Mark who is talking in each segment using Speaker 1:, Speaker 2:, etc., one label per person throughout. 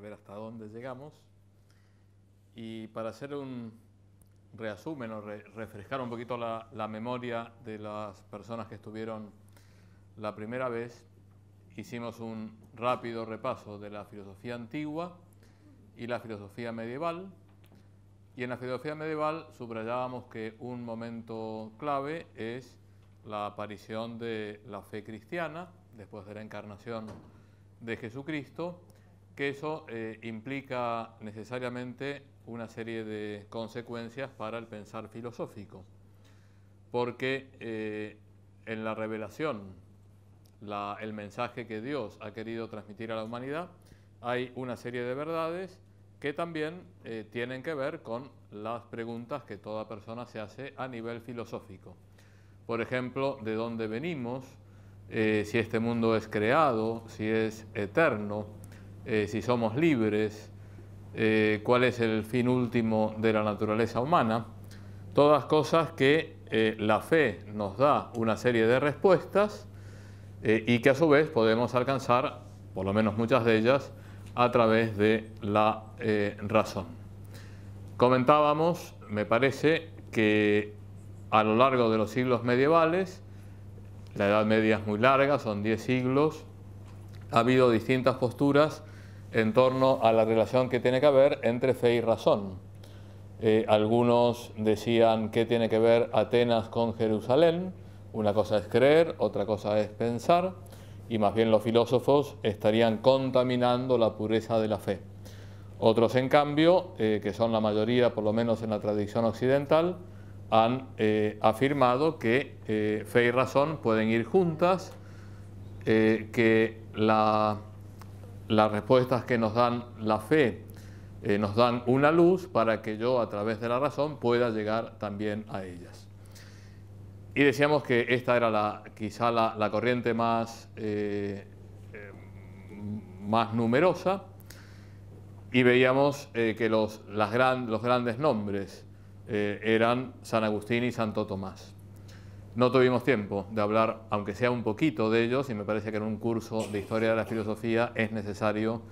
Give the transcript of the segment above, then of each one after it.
Speaker 1: ver hasta dónde llegamos. Y para hacer un reasumen o refrescar un poquito la memoria de las personas que estuvieron la primera vez, hicimos un rápido repaso de la filosofía antigua y la filosofía medieval. Y en la filosofía medieval subrayábamos que un momento clave es la aparición de la fe cristiana después de la encarnación de Jesucristo que eso eh, implica necesariamente una serie de consecuencias para el pensar filosófico, porque eh, en la revelación, el mensaje que Dios ha querido transmitir a la humanidad, hay una serie de verdades que también eh, tienen que ver con las preguntas que toda persona se hace a nivel filosófico. Por ejemplo, ¿de dónde venimos? si este mundo es creado, si es eterno, eh, si somos libres, eh, cuál es el fin último de la naturaleza humana, todas cosas que eh, la fe nos da una serie de respuestas y que a su vez podemos alcanzar, por lo menos muchas de ellas, a través de la razón. Comentábamos, me parece, que a lo largo de los siglos medievales, la Edad Media es muy larga, son diez siglos, ha habido distintas posturas en torno a la relación que tiene que haber entre fe y razón. Eh, algunos decían qué tiene que ver Atenas con Jerusalén, una cosa es creer, otra cosa es pensar, y más bien los filósofos estarían contaminando la pureza de la fe. Otros, en cambio, eh, que son la mayoría, por lo menos en la tradición occidental, han eh, afirmado que fe y razón pueden ir juntas, que la las respuestas que nos dan la fe eh, nos dan una luz para que yo a través de la razón pueda llegar también a ellas. Y decíamos que esta era la, quizá la, corriente más, eh, más numerosa y veíamos eh, que las los grandes nombres eran San Agustín y Santo Tomás. No tuvimos tiempo de hablar, aunque sea un poquito de ellos, y me parece que en un curso de historia de la filosofía es necesario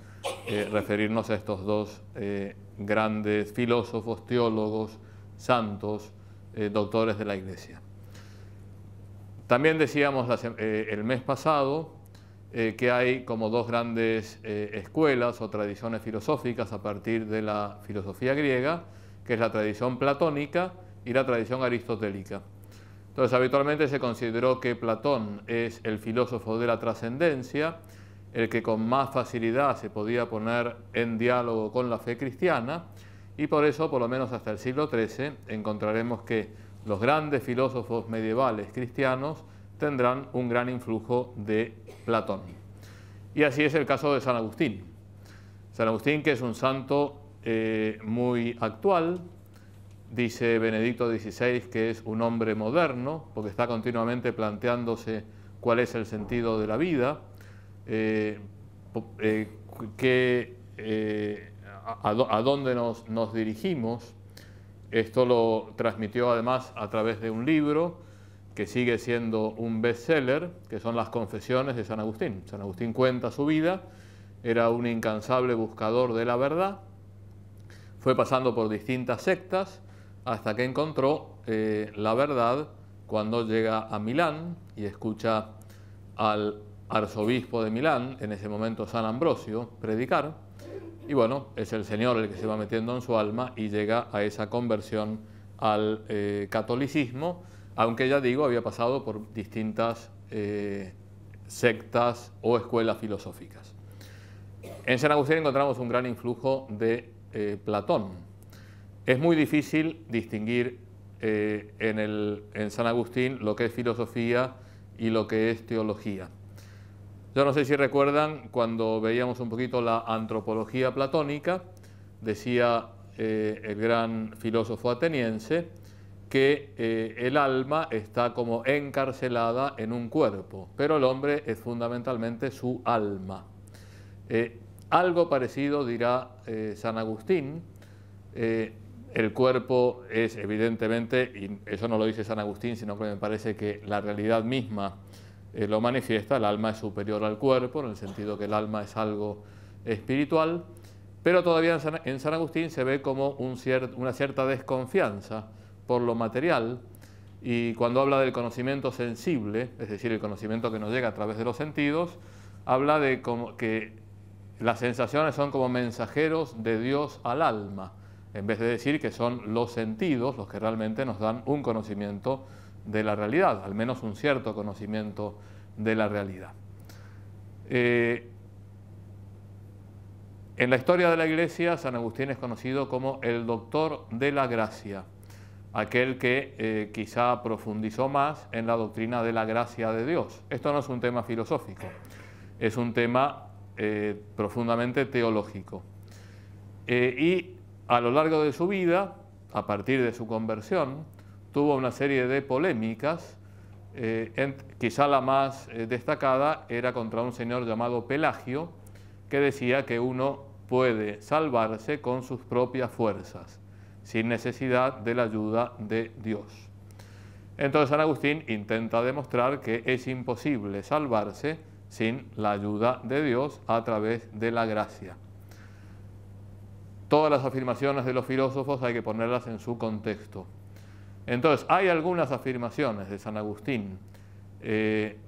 Speaker 1: eh, referirnos a estos dos eh, grandes filósofos, teólogos, santos, eh, doctores de la Iglesia. También decíamos el mes pasado que hay como dos grandes escuelas o tradiciones filosóficas a partir de la filosofía griega, que es la tradición platónica y la tradición aristotélica. Entonces, habitualmente se consideró que Platón es el filósofo de la trascendencia, el que con más facilidad se podía poner en diálogo con la fe cristiana, y por eso, por lo menos hasta el siglo XIII, encontraremos que los grandes filósofos medievales cristianos tendrán un gran influjo de Platón. Y así es el caso de San Agustín. San Agustín, que es un santo eh, muy actual, Dice Benedicto XVI que es un hombre moderno, porque está continuamente planteándose cuál es el sentido de la vida, eh, eh, eh, a, dónde nos, nos, dirigimos. Esto lo transmitió además a través de un libro que sigue siendo un bestseller, que son las confesiones de San Agustín. San Agustín cuenta su vida, era un incansable buscador de la verdad, fue pasando por distintas sectas, hasta que encontró eh, la verdad cuando llega a Milán y escucha al arzobispo de Milán, en ese momento San Ambrosio, predicar. Y bueno, es el Señor el que se va metiendo en su alma y llega a esa conversión al eh, catolicismo, aunque ya digo, había pasado por distintas eh, sectas o escuelas filosóficas. En San Agustín encontramos un gran influjo de Platón, es muy difícil distinguir eh, en, el, en San Agustín lo que es filosofía y lo que es teología. Yo no sé si recuerdan cuando veíamos un poquito la antropología platónica, decía eh, el gran filósofo ateniense que eh, el alma está como encarcelada en un cuerpo, pero el hombre es fundamentalmente su alma. algo parecido dirá San Agustín, el cuerpo es evidentemente, y eso no lo dice San Agustín, sino que me parece que la realidad misma eh, lo manifiesta, el alma es superior al cuerpo, en el sentido que el alma es algo espiritual, pero todavía en San, Agustín se ve como una cierta desconfianza por lo material, y cuando habla del conocimiento sensible, es decir, el conocimiento que nos llega a través de los sentidos, habla de que las sensaciones son como mensajeros de Dios al alma en vez de decir que son los sentidos los que realmente nos dan un conocimiento de la realidad, al menos un cierto conocimiento de la realidad. Eh, en la historia de la Iglesia, San Agustín es conocido como el doctor de la gracia, aquel que eh, quizá profundizó más en la doctrina de la gracia de Dios. Esto no es un tema filosófico, es un tema eh, profundamente teológico. y a lo largo de su vida, a partir de su conversión, tuvo una serie de polémicas, eh, quizá la más eh, destacada era contra un señor llamado Pelagio, que decía que uno puede salvarse con sus propias fuerzas, sin necesidad de la ayuda de Dios. Entonces San Agustín intenta demostrar que es imposible salvarse sin la ayuda de Dios a través de la gracia todas las afirmaciones de los filósofos hay que ponerlas en su contexto. Entonces, hay algunas afirmaciones de San Agustín eh,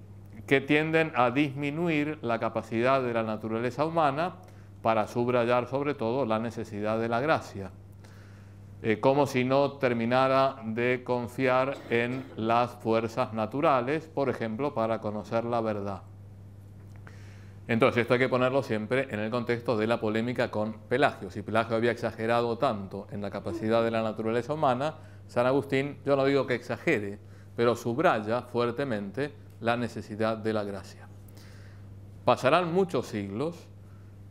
Speaker 1: que tienden a disminuir la capacidad de la naturaleza humana para subrayar sobre todo la necesidad de la gracia, eh, como si no terminara de confiar en las fuerzas naturales, por ejemplo, para conocer la verdad. Entonces, esto hay que ponerlo siempre en el contexto de la polémica con Pelagio. Si Pelagio había exagerado tanto en la capacidad de la naturaleza humana, San Agustín, yo no digo que exagere, pero subraya fuertemente la necesidad de la gracia. Pasarán muchos siglos,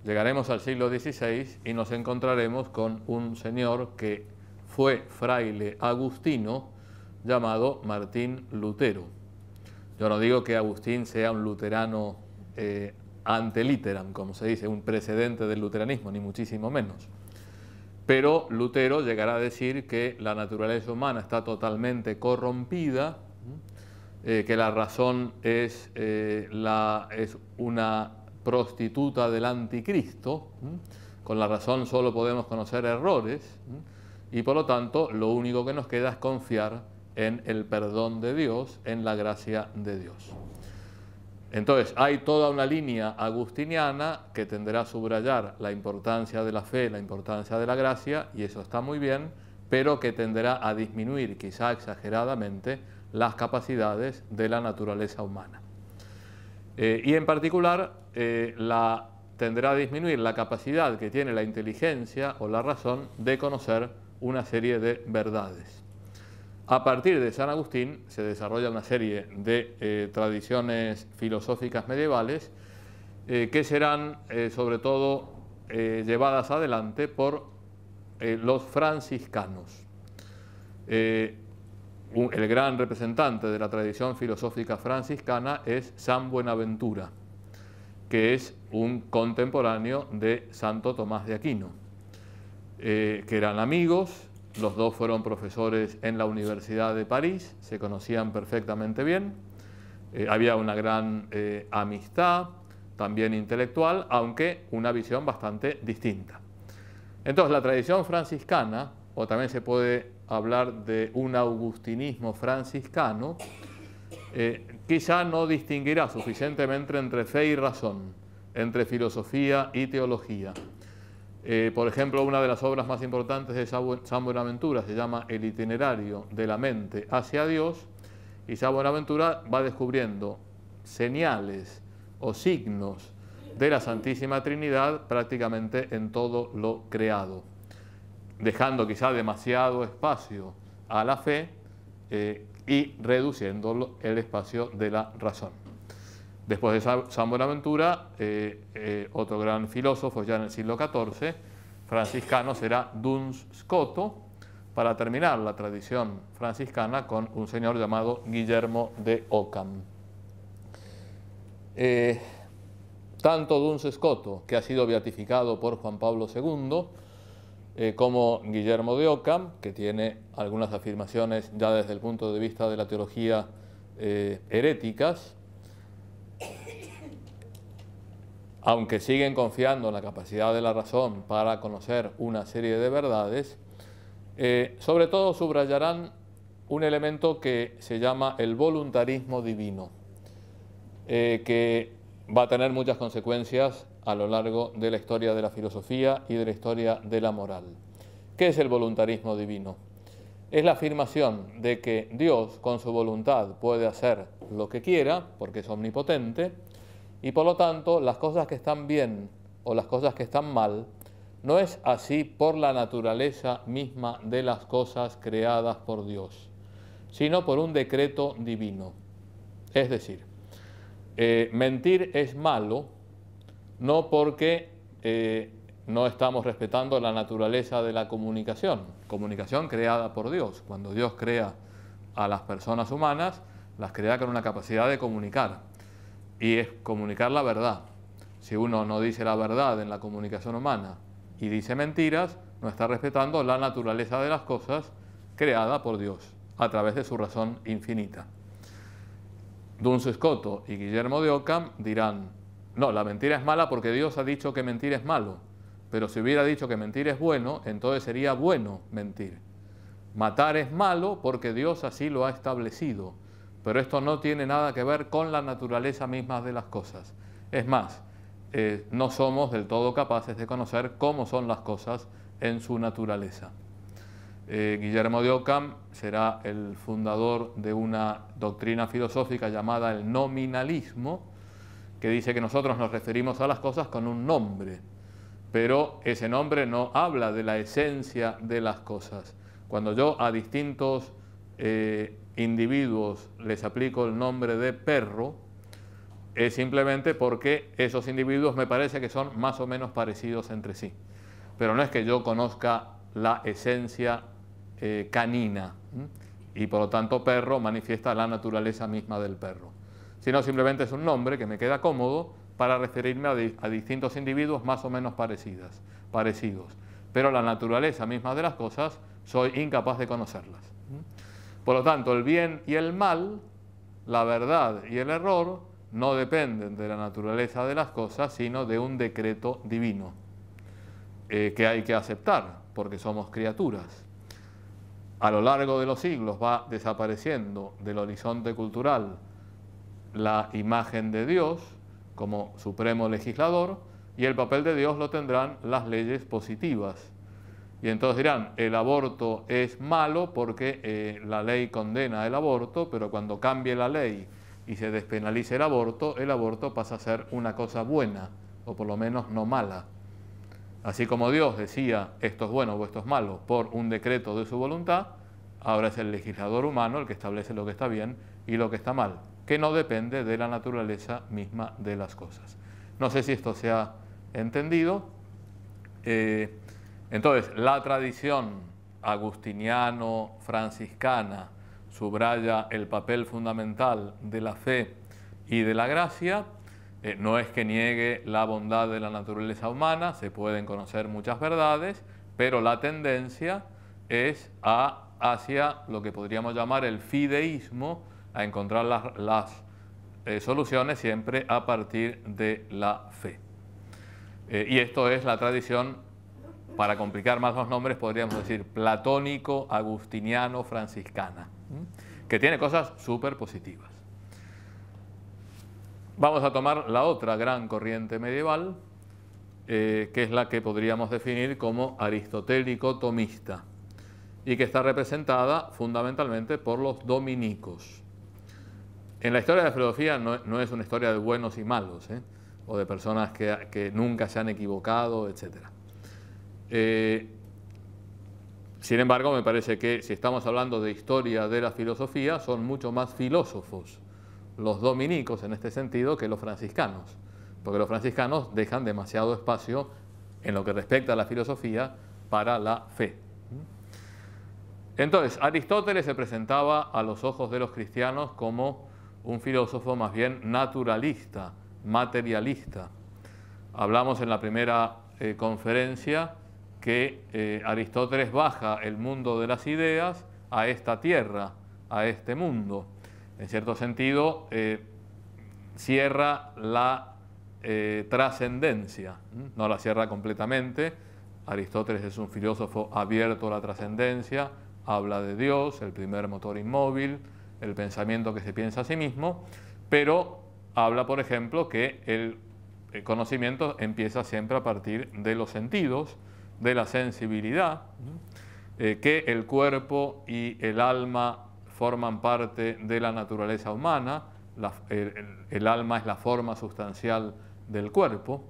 Speaker 1: llegaremos al siglo XVI y nos encontraremos con un señor que fue fraile agustino llamado Martín Lutero. Yo no digo que Agustín sea un luterano eh, ante como se dice, un precedente del luteranismo, ni muchísimo menos. Pero Lutero llegará a decir que la naturaleza humana está totalmente corrompida, eh, que la razón es, eh, es una prostituta del anticristo, con la razón solo podemos conocer errores, y por lo tanto lo único que nos queda es confiar en el perdón de Dios, en la gracia de Dios. Entonces, hay toda una línea agustiniana que tendrá a subrayar la importancia de la fe, la importancia de la gracia, y eso está muy bien, pero que tenderá a disminuir, quizá exageradamente, las capacidades de la naturaleza humana. Eh, y en particular, eh, la, tendrá a disminuir la capacidad que tiene la inteligencia o la razón de conocer una serie de verdades. A partir de San Agustín se desarrolla una serie de eh, tradiciones filosóficas medievales eh, que serán eh, sobre todo llevadas adelante por los franciscanos. el gran representante de la tradición filosófica franciscana es San Buenaventura, que es un contemporáneo de Santo Tomás de Aquino, que eran amigos, los dos fueron profesores en la Universidad de París, se conocían perfectamente bien, eh, había una gran eh, amistad, también intelectual, aunque una visión bastante distinta. Entonces, la tradición franciscana, o también se puede hablar de un augustinismo franciscano, eh, quizá no distinguirá suficientemente entre fe y razón, entre filosofía y teología, eh, por ejemplo, una de las obras más importantes de San Buenaventura se llama El itinerario de la mente hacia Dios y San Buenaventura va descubriendo señales o signos de la Santísima Trinidad prácticamente en todo lo creado, dejando quizá demasiado espacio a la fe eh, y reduciendo el espacio de la razón. Después de San Buenaventura, eh, eh, otro gran filósofo ya en el siglo XIV, franciscano, será Duns Scoto, para terminar la tradición franciscana con un señor llamado Guillermo de Ockham. Eh, tanto Duns Scoto, que ha sido beatificado por Juan Pablo II, como Guillermo de Ockham, que tiene algunas afirmaciones ya desde el punto de vista de la teología heréticas, aunque siguen confiando en la capacidad de la razón para conocer una serie de verdades, eh, sobre todo subrayarán un elemento que se llama el voluntarismo divino, eh, que va a tener muchas consecuencias a lo largo de la historia de la filosofía y de la historia de la moral. ¿Qué es el voluntarismo divino? Es la afirmación de que Dios con su voluntad puede hacer lo que quiera, porque es omnipotente, y por lo tanto, las cosas que están bien o las cosas que están mal, no es así por la naturaleza misma de las cosas creadas por Dios, sino por un decreto divino. Es decir, eh, mentir es malo no porque eh, no estamos respetando la naturaleza de la comunicación, comunicación creada por Dios. Cuando Dios crea a las personas humanas, las crea con una capacidad de comunicar y es comunicar la verdad. Si uno no dice la verdad en la comunicación humana y dice mentiras, no está respetando la naturaleza de las cosas creada por Dios a través de su razón infinita. Dunce Scotto y Guillermo de Ockham dirán, no, la mentira es mala porque Dios ha dicho que mentir es malo, pero si hubiera dicho que mentir es bueno, entonces sería bueno mentir. Matar es malo porque Dios así lo ha establecido pero esto no tiene nada que ver con la naturaleza misma de las cosas. Es más, eh, no somos del todo capaces de conocer cómo son las cosas en su naturaleza. Eh, Guillermo de Ockham será el fundador de una doctrina filosófica llamada el nominalismo, que dice que nosotros nos referimos a las cosas con un nombre, pero ese nombre no habla de la esencia de las cosas. Cuando yo a distintos eh, individuos les aplico el nombre de perro, es simplemente porque esos individuos me parece que son más o menos parecidos entre sí. Pero no es que yo conozca la esencia eh, canina y por lo tanto perro manifiesta la naturaleza misma del perro, sino simplemente es un nombre que me queda cómodo para referirme a, distintos individuos más o menos parecidas, parecidos. Pero la naturaleza misma de las cosas soy incapaz de conocerlas. Por lo tanto, el bien y el mal, la verdad y el error, no dependen de la naturaleza de las cosas, sino de un decreto divino eh, que hay que aceptar, porque somos criaturas. A lo largo de los siglos va desapareciendo del horizonte cultural la imagen de Dios como supremo legislador y el papel de Dios lo tendrán las leyes positivas y entonces dirán, el aborto es malo porque eh, la ley condena el aborto, pero cuando cambie la ley y se despenalice el aborto, el aborto pasa a ser una cosa buena, o por lo menos no mala. Así como Dios decía, esto es bueno o esto es malo, por un decreto de su voluntad, ahora es el legislador humano el que establece lo que está bien y lo que está mal, que no depende de la naturaleza misma de las cosas. No sé si esto se ha entendido. Eh, entonces, la tradición agustiniano-franciscana subraya el papel fundamental de la fe y de la gracia. Eh, no es que niegue la bondad de la naturaleza humana, se pueden conocer muchas verdades, pero la tendencia es a, hacia lo que podríamos llamar el fideísmo, a encontrar las, eh, soluciones siempre a partir de la fe. Eh, y esto es la tradición para complicar más los nombres, podríamos decir platónico, agustiniano, franciscana, que tiene cosas súper positivas. Vamos a tomar la otra gran corriente medieval, eh, que es la que podríamos definir como aristotélico-tomista, y que está representada fundamentalmente por los dominicos. En la historia de la filosofía no, es una historia de buenos y malos, ¿eh? o de personas que, que nunca se han equivocado, etcétera. Eh, sin embargo, me parece que si estamos hablando de historia de la filosofía, son mucho más filósofos los dominicos en este sentido que los franciscanos, porque los franciscanos dejan demasiado espacio en lo que respecta a la filosofía para la fe. Entonces, Aristóteles se presentaba a los ojos de los cristianos como un filósofo más bien naturalista, materialista. Hablamos en la primera eh, conferencia que eh, Aristóteles baja el mundo de las ideas a esta tierra, a este mundo. En cierto sentido, eh, cierra la eh, trascendencia, no la cierra completamente. Aristóteles es un filósofo abierto a la trascendencia, habla de Dios, el primer motor inmóvil, el pensamiento que se piensa a sí mismo, pero habla, por ejemplo, que el conocimiento empieza siempre a partir de los sentidos, de la sensibilidad, eh, que el cuerpo y el alma forman parte de la naturaleza humana, el, alma es la forma sustancial del cuerpo,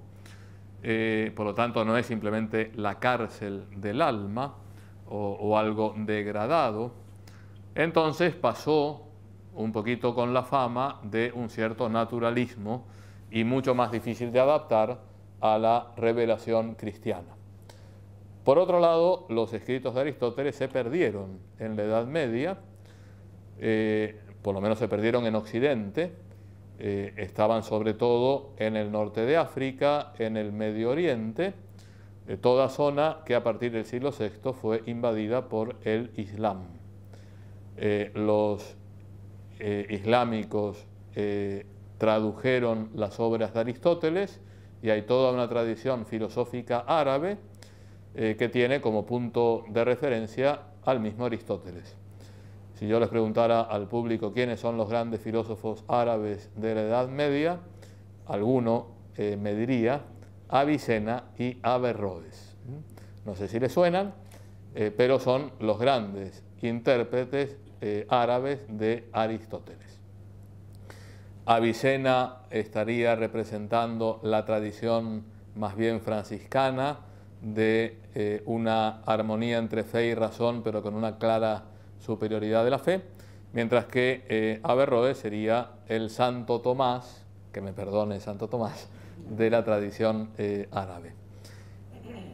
Speaker 1: eh, por lo tanto no es simplemente la cárcel del alma o algo degradado. Entonces pasó un poquito con la fama de un cierto naturalismo y mucho más difícil de adaptar a la revelación cristiana. Por otro lado, los escritos de Aristóteles se perdieron en la Edad Media, eh, por lo menos se perdieron en Occidente, eh, estaban sobre todo en el norte de África, en el Medio Oriente, eh, toda zona que a partir del siglo VI fue invadida por el Islam. los islámicos tradujeron las obras de Aristóteles y hay toda una tradición filosófica árabe eh, que tiene como punto de referencia al mismo Aristóteles. Si yo les preguntara al público quiénes son los grandes filósofos árabes de la Edad Media, alguno eh, me diría Avicena y Averroes. No sé si les suenan, eh, pero son los grandes intérpretes árabes de Aristóteles. Avicena estaría representando la tradición más bien franciscana, de eh, una armonía entre fe y razón, pero con una clara superioridad de la fe, mientras que eh, Averroes sería el Santo Tomás, que me perdone Santo Tomás, de la tradición eh, árabe.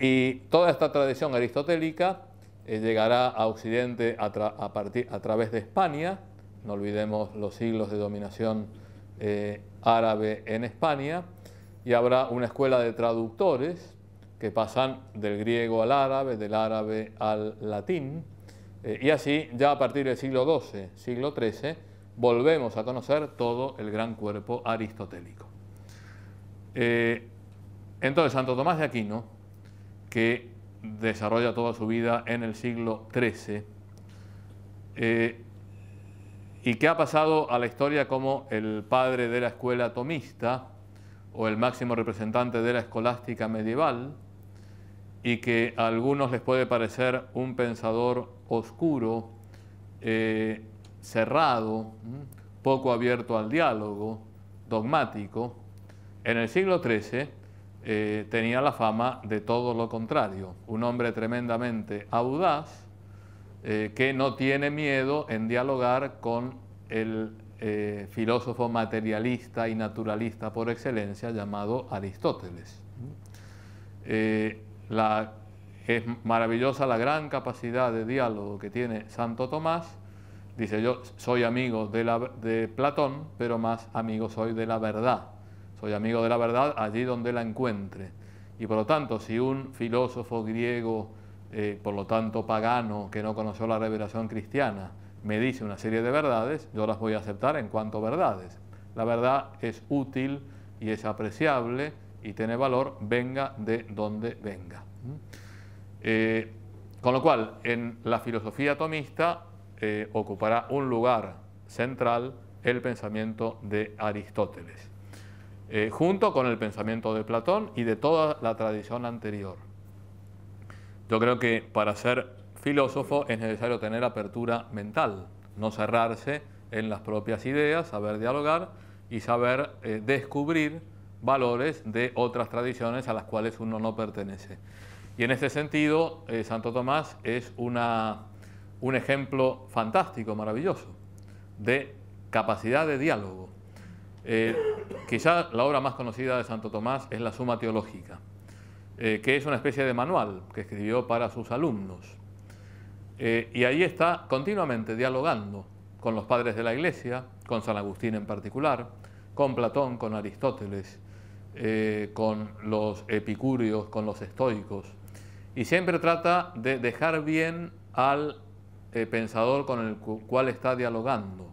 Speaker 1: Y toda esta tradición aristotélica llegará a Occidente a través de España, no olvidemos los siglos de dominación árabe en España, y habrá una escuela de traductores que pasan del griego al árabe, del árabe al latín, eh, y así ya a partir del siglo XII, siglo XIII, volvemos a conocer todo el gran cuerpo aristotélico. Eh, entonces, Santo Tomás de Aquino, que desarrolla toda su vida en el siglo XIII, eh, y que ha pasado a la historia como el padre de la escuela tomista o el máximo representante de la escolástica medieval, y que a algunos les puede parecer un pensador oscuro, eh, cerrado, poco abierto al diálogo, dogmático, en el siglo XIII eh, tenía la fama de todo lo contrario, un hombre tremendamente audaz eh, que no tiene miedo en dialogar con el filósofo materialista y naturalista por excelencia llamado Aristóteles. La, es maravillosa la gran capacidad de diálogo que tiene Santo Tomás. Dice, yo soy amigo de, Platón, pero más amigo soy de la verdad. Soy amigo de la verdad allí donde la encuentre. Y por lo tanto, si un filósofo griego, eh, por lo tanto pagano, que no conoció la revelación cristiana, me dice una serie de verdades, yo las voy a aceptar en cuanto verdades. La verdad es útil y es apreciable y tiene valor, venga de donde venga. ¿Mm? Eh, con lo cual, en la filosofía atomista eh, ocupará un lugar central el pensamiento de Aristóteles, eh, junto con el pensamiento de Platón y de toda la tradición anterior. Yo creo que para ser filósofo es necesario tener apertura mental, no cerrarse en las propias ideas, saber dialogar y saber descubrir valores de otras tradiciones a las cuales uno no pertenece. Y en este sentido, eh, Santo Tomás es una, un ejemplo fantástico, maravilloso, de capacidad de diálogo. Quizás eh, quizá la obra más conocida de Santo Tomás es la Suma Teológica, eh, que es una especie de manual que escribió para sus alumnos. y ahí está continuamente dialogando con los padres de la Iglesia, con San Agustín en particular, con Platón, con Aristóteles, eh, con los epicúreos, con los estoicos, y siempre trata de dejar bien al eh, pensador con el cual está dialogando.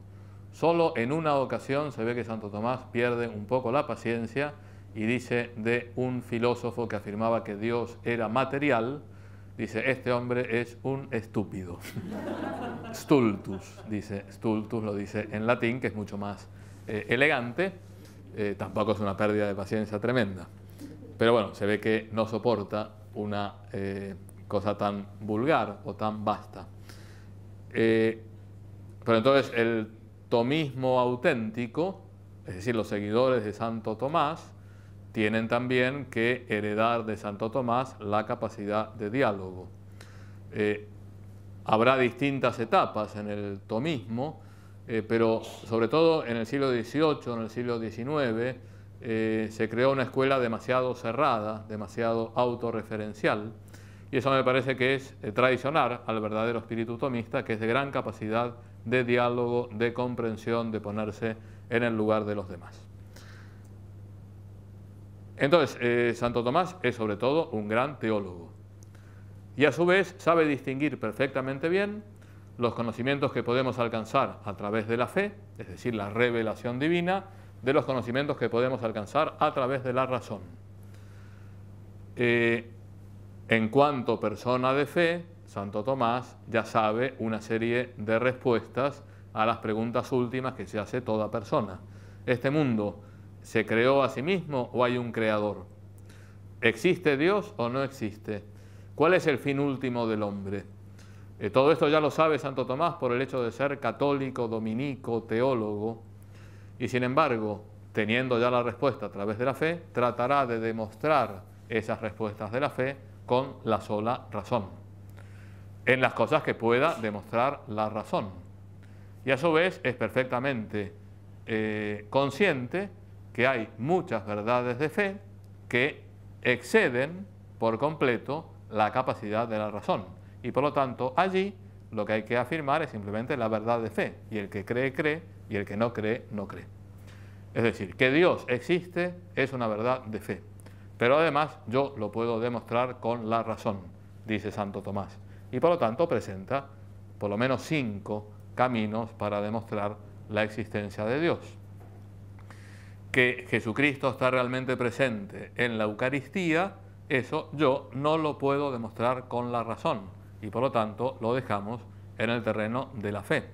Speaker 1: Solo en una ocasión se ve que Santo Tomás pierde un poco la paciencia y dice de un filósofo que afirmaba que Dios era material, dice, este hombre es un estúpido. Stultus, dice, stultus lo dice en latín, que es mucho más eh, elegante. Eh, tampoco es una pérdida de paciencia tremenda. Pero bueno, se ve que no soporta una eh, cosa tan vulgar o tan vasta. Eh, pero entonces el tomismo auténtico, es decir, los seguidores de Santo Tomás, tienen también que heredar de Santo Tomás la capacidad de diálogo. habrá distintas etapas en el tomismo eh, pero sobre todo en el siglo XVIII, en el siglo XIX, eh, se creó una escuela demasiado cerrada, demasiado autorreferencial, y eso me parece que es eh, traicionar al verdadero espíritu tomista, que es de gran capacidad de diálogo, de comprensión, de ponerse en el lugar de los demás. Entonces, Santo Tomás es sobre todo un gran teólogo y a su vez sabe distinguir perfectamente bien los conocimientos que podemos alcanzar a través de la fe, es decir, la revelación divina, de los conocimientos que podemos alcanzar a través de la razón. Eh, en cuanto persona de fe, Santo Tomás ya sabe una serie de respuestas a las preguntas últimas que se hace toda persona. ¿Este mundo se creó a sí mismo o hay un creador? ¿Existe Dios o no existe? ¿Cuál es el fin último del hombre? Eh, todo esto ya lo sabe Santo Tomás por el hecho de ser católico, dominico, teólogo, y sin embargo, teniendo ya la respuesta a través de la fe, tratará de demostrar esas respuestas de la fe con la sola razón, en las cosas que pueda demostrar la razón. Y a su vez es perfectamente eh, consciente que hay muchas verdades de fe que exceden por completo la capacidad de la razón y por lo tanto, allí lo que hay que afirmar es simplemente la verdad de fe. Y el que cree, cree, y el que no cree, no cree. Es decir, que Dios existe es una verdad de fe. Pero además yo lo puedo demostrar con la razón, dice Santo Tomás. Y por lo tanto presenta por lo menos cinco caminos para demostrar la existencia de Dios. Que Jesucristo está realmente presente en la Eucaristía, eso yo no lo puedo demostrar con la razón y por lo tanto lo dejamos en el terreno de la fe.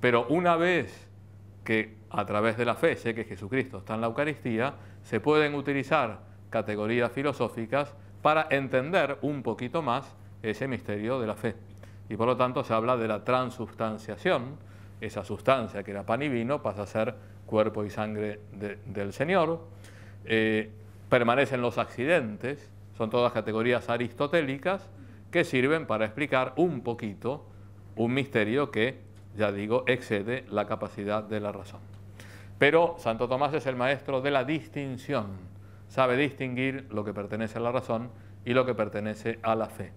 Speaker 1: Pero una vez que a través de la fe sé que Jesucristo está en la Eucaristía, se pueden utilizar categorías filosóficas para entender un poquito más ese misterio de la fe. Y por lo tanto se habla de la transubstanciación, esa sustancia que era pan y vino pasa a ser cuerpo y sangre del Señor. Eh, permanecen los accidentes, son todas categorías aristotélicas que sirven para explicar un poquito un misterio que, ya digo, excede la capacidad de la razón. Pero Santo Tomás es el maestro de la distinción, sabe distinguir lo que pertenece a la razón y lo que pertenece a la fe,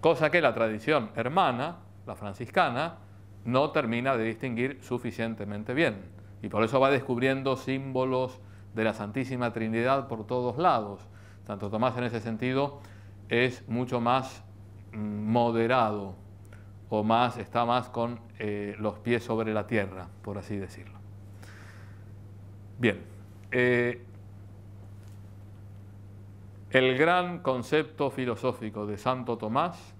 Speaker 1: cosa que la tradición hermana, la franciscana, no termina de distinguir suficientemente bien. Y por eso va descubriendo símbolos de la Santísima Trinidad por todos lados. Santo Tomás en ese sentido es mucho más moderado o más, está más con eh, los pies sobre la tierra, por así decirlo. Bien, eh, el gran concepto filosófico de Santo Tomás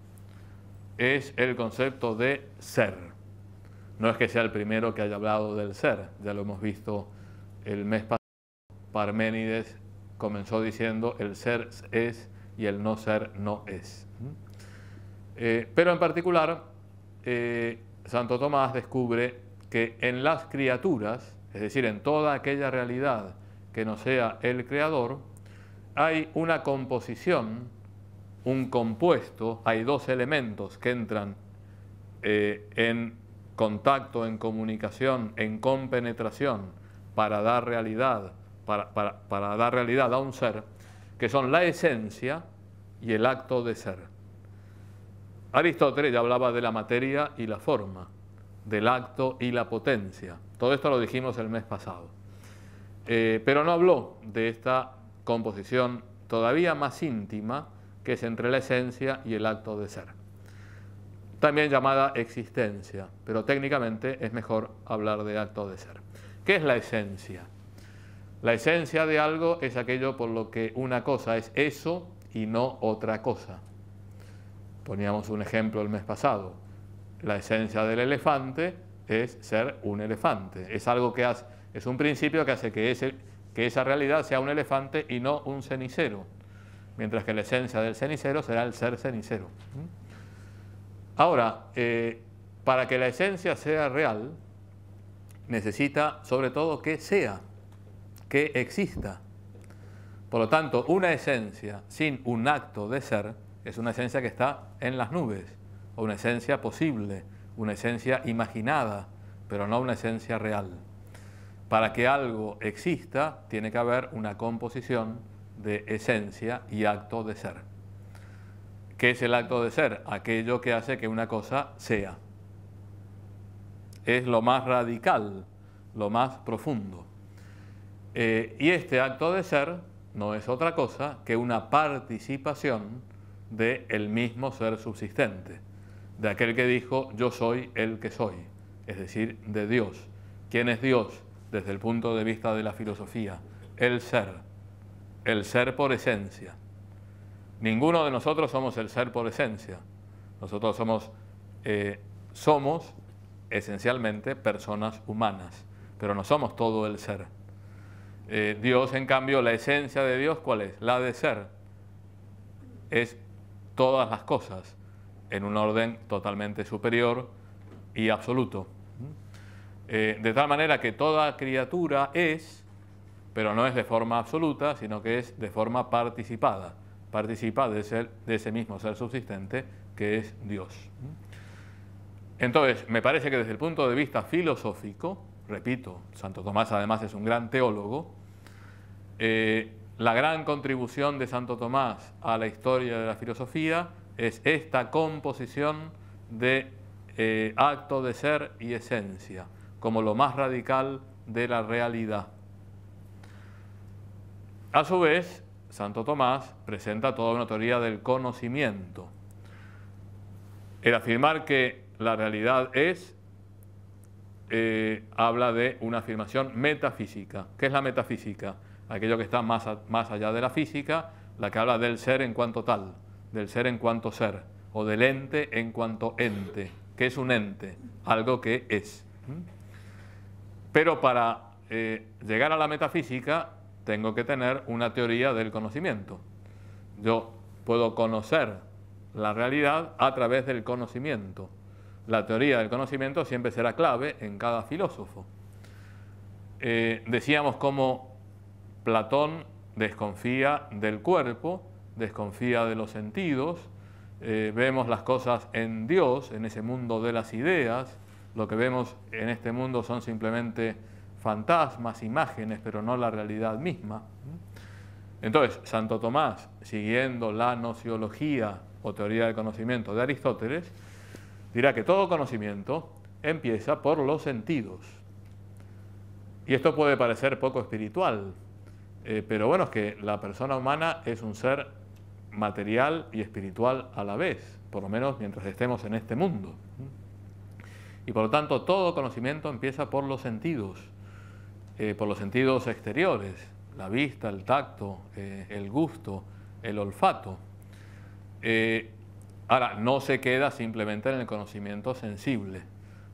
Speaker 1: es el concepto de ser. No es que sea el primero que haya hablado del ser, ya lo hemos visto el mes pasado. Parménides comenzó diciendo el ser es y el no ser no es. Eh, pero en particular, eh, Santo Tomás descubre que en las criaturas, es decir, en toda aquella realidad que no sea el creador, hay una composición, un compuesto, hay dos elementos que entran eh, en contacto, en comunicación, en compenetración para dar realidad, para dar realidad a un ser, que son la esencia y el acto de ser. Aristóteles ya hablaba de la materia y la forma, del acto y la potencia. Todo esto lo dijimos el mes pasado. Eh, pero no habló de esta composición todavía más íntima que es entre la esencia y el acto de ser. También llamada existencia, pero técnicamente es mejor hablar de acto de ser. ¿Qué es la esencia? La esencia de algo es aquello por lo que una cosa es eso y no otra cosa. Poníamos un ejemplo el mes pasado. La esencia del elefante es ser un elefante. Es algo que es un principio que hace que, esa realidad sea un elefante y no un cenicero. Mientras que la esencia del cenicero será el ser cenicero. Ahora, eh, para que la esencia sea real, necesita sobre todo que sea, que exista. Por lo tanto, una esencia sin un acto de ser es una esencia que está en las nubes, o una esencia posible, una esencia imaginada, pero no una esencia real. Para que algo exista, tiene que haber una composición de esencia y acto de ser. ¿Qué es el acto de ser? Aquello que hace que una cosa sea. Es lo más radical, lo más profundo. Eh, y este acto de ser no es otra cosa que una participación de el mismo ser subsistente, de aquel que dijo yo soy el que soy, es decir, de Dios. ¿Quién es Dios desde el punto de vista de la filosofía? El ser, el ser por esencia. Ninguno de nosotros somos el ser por esencia. Nosotros somos, eh, somos esencialmente personas humanas, pero no somos todo el ser. Eh, Dios, en cambio, la esencia de Dios, ¿cuál es? La de ser. Es todas las cosas en un orden totalmente superior y absoluto. Eh, de tal manera que toda criatura es, pero no es de forma absoluta, sino que es de forma participada. Participa de, ser, de ese mismo ser subsistente que es Dios. Entonces, me parece que desde el punto de vista filosófico, repito, Santo Tomás además es un gran teólogo, eh, la gran contribución de Santo Tomás a la historia de la filosofía es esta composición de eh, acto de ser y esencia, como lo más radical de la realidad. A su vez, Santo Tomás presenta toda una teoría del conocimiento. El afirmar que la realidad es, eh, habla de una afirmación metafísica. ¿Qué es la metafísica? aquello que está más, más allá de la física, la que habla del ser en cuanto tal, del ser en cuanto ser, o del ente en cuanto ente, que es un ente, algo que es. ¿Mm? Pero para eh, llegar a la metafísica tengo que tener una teoría del conocimiento. Yo puedo conocer la realidad a través del conocimiento. La teoría del conocimiento siempre será clave en cada filósofo. Eh, decíamos cómo Platón desconfía del cuerpo, desconfía de los sentidos, eh, vemos las cosas en Dios, en ese mundo de las ideas, lo que vemos en este mundo son simplemente fantasmas, imágenes, pero no la realidad misma. Entonces, Santo Tomás, siguiendo la nociología o teoría del conocimiento de Aristóteles, dirá que todo conocimiento empieza por los sentidos. Y esto puede parecer poco espiritual, eh, pero bueno, es que la persona humana es un ser material y espiritual a la vez, por lo menos mientras estemos en este mundo. Y por lo tanto, todo conocimiento empieza por los sentidos, eh, por los sentidos exteriores, la vista, el tacto, eh, el gusto, el olfato. ahora, no se queda simplemente en el conocimiento sensible.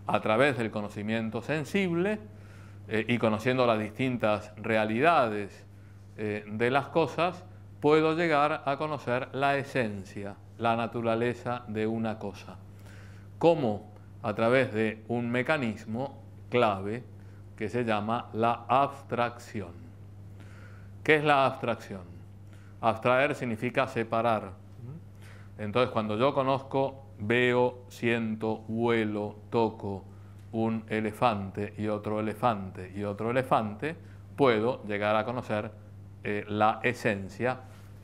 Speaker 1: A través del conocimiento sensible y conociendo las distintas realidades, eh, de las cosas, puedo llegar a conocer la esencia, la naturaleza de una cosa. ¿Cómo? A través de un mecanismo clave que se llama la abstracción. ¿Qué es la abstracción? Abstraer significa separar. Entonces, cuando yo conozco, veo, siento, vuelo, toco un elefante y otro elefante y otro elefante, puedo llegar a conocer eh, la esencia,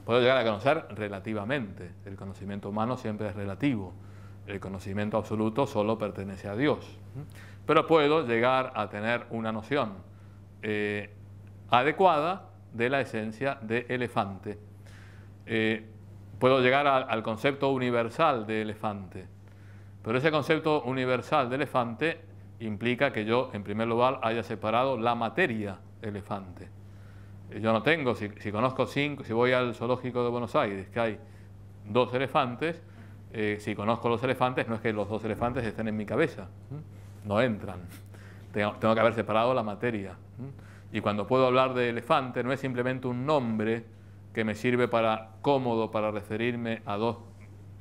Speaker 1: puedo llegar a conocer relativamente. El conocimiento humano siempre es relativo. El conocimiento absoluto solo pertenece a Dios. Pero puedo llegar a tener una noción eh, adecuada de la esencia de elefante. Eh, puedo llegar al concepto universal de elefante. Pero ese concepto universal de elefante implica que yo, en primer lugar, haya separado la materia elefante yo no tengo, si, conozco cinco, si voy al zoológico de Buenos Aires, que hay dos elefantes, eh, si conozco los elefantes, no es que los dos elefantes estén en mi cabeza, no entran. Tengo, tengo que haber separado la materia. Y cuando puedo hablar de elefante, no es simplemente un nombre que me sirve para cómodo para referirme a dos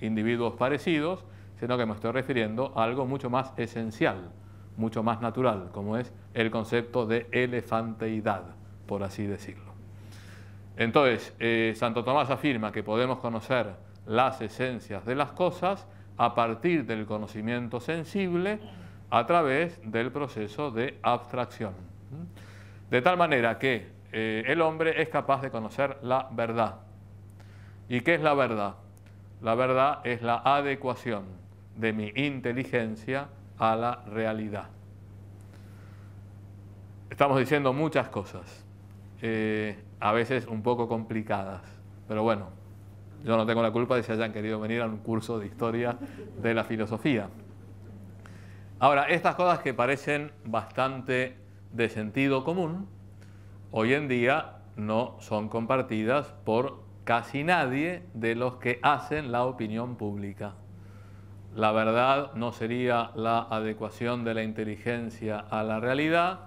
Speaker 1: individuos parecidos, sino que me estoy refiriendo a algo mucho más esencial, mucho más natural, como es el concepto de elefanteidad por así decirlo. Entonces, eh, Santo Tomás afirma que podemos conocer las esencias de las cosas a partir del conocimiento sensible a través del proceso de abstracción. De tal manera que eh, el hombre es capaz de conocer la verdad. ¿Y qué es la verdad? La verdad es la adecuación de mi inteligencia a la realidad. Estamos diciendo muchas cosas. Eh, a veces un poco complicadas. Pero bueno, yo no tengo la culpa de si hayan querido venir a un curso de historia de la filosofía. Ahora, estas cosas que parecen bastante de sentido común, hoy en día no son compartidas por casi nadie de los que hacen la opinión pública. La verdad no sería la adecuación de la inteligencia a la realidad,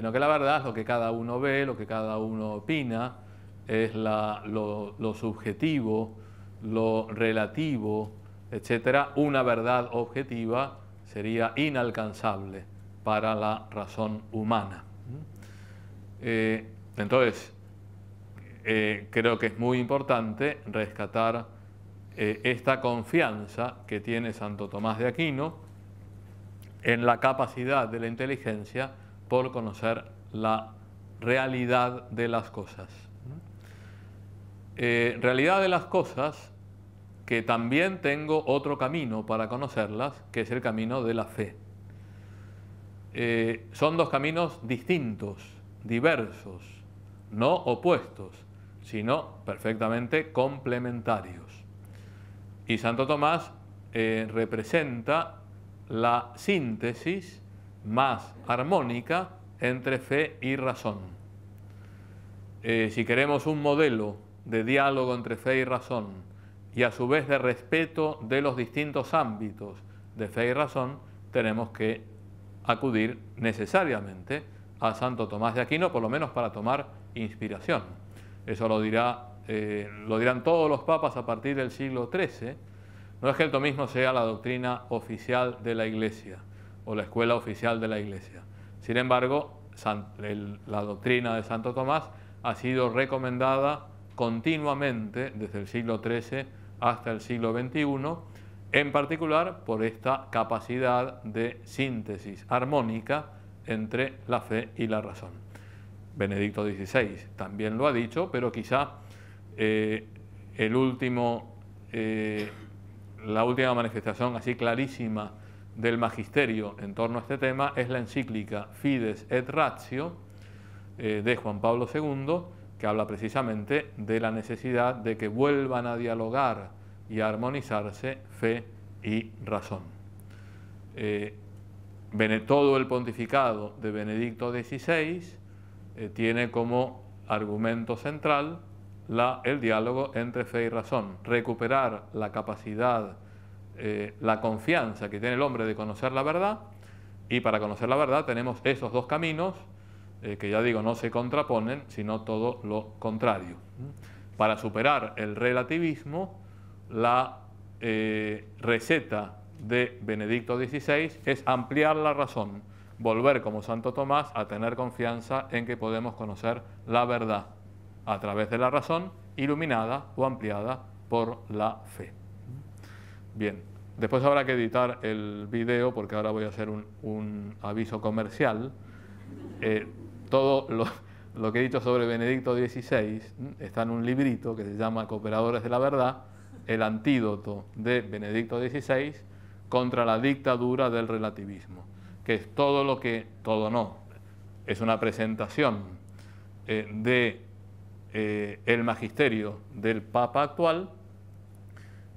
Speaker 1: sino que la verdad es lo que cada uno ve, lo que cada uno opina, es lo, subjetivo, lo relativo, etc. Una verdad objetiva sería inalcanzable para la razón humana. Eh, entonces, eh, creo que es muy importante rescatar eh, esta confianza que tiene Santo Tomás de Aquino en la capacidad de la inteligencia por conocer la realidad de las cosas. Eh, realidad de las cosas que también tengo otro camino para conocerlas, que es el camino de la fe. Eh, son dos caminos distintos, diversos, no opuestos, sino perfectamente complementarios. Y Santo Tomás eh, representa la síntesis más armónica entre fe y razón. Eh, si queremos un modelo de diálogo entre fe y razón y a su vez de respeto de los distintos ámbitos de fe y razón, tenemos que acudir necesariamente a Santo Tomás de Aquino, por lo menos para tomar inspiración. Eso lo, eh, lo dirán todos los papas a partir del siglo XIII. No es que el tomismo sea la doctrina oficial de la Iglesia o la escuela oficial de la Iglesia. Sin embargo, la doctrina de Santo Tomás ha sido recomendada continuamente desde el siglo XIII hasta el siglo XXI, en particular por esta capacidad de síntesis armónica entre la fe y la razón. Benedicto XVI también lo ha dicho, pero quizá eh, el último, eh, la última manifestación así clarísima del magisterio en torno a este tema es la encíclica Fides et Ratio eh, de Juan Pablo II, que habla precisamente de la necesidad de que vuelvan a dialogar y a armonizarse fe y razón. Eh, todo el pontificado de Benedicto XVI eh, tiene como argumento central el diálogo entre fe y razón, recuperar la capacidad eh, la confianza que tiene el hombre de conocer la verdad, y para conocer la verdad tenemos esos dos caminos, eh, que ya digo, no se contraponen, sino todo lo contrario. Para superar el relativismo, la eh, receta de Benedicto XVI es ampliar la razón, volver como Santo Tomás a tener confianza en que podemos conocer la verdad a través de la razón, iluminada o ampliada por la fe. Bien, Después habrá que editar el video porque ahora voy a hacer un, aviso comercial. Eh, todo lo, que he dicho sobre Benedicto XVI mm, está en un librito que se llama Cooperadores de la Verdad, el antídoto de Benedicto XVI contra la dictadura del relativismo, que es todo lo que, todo no, es una presentación eh, de eh, el magisterio del Papa actual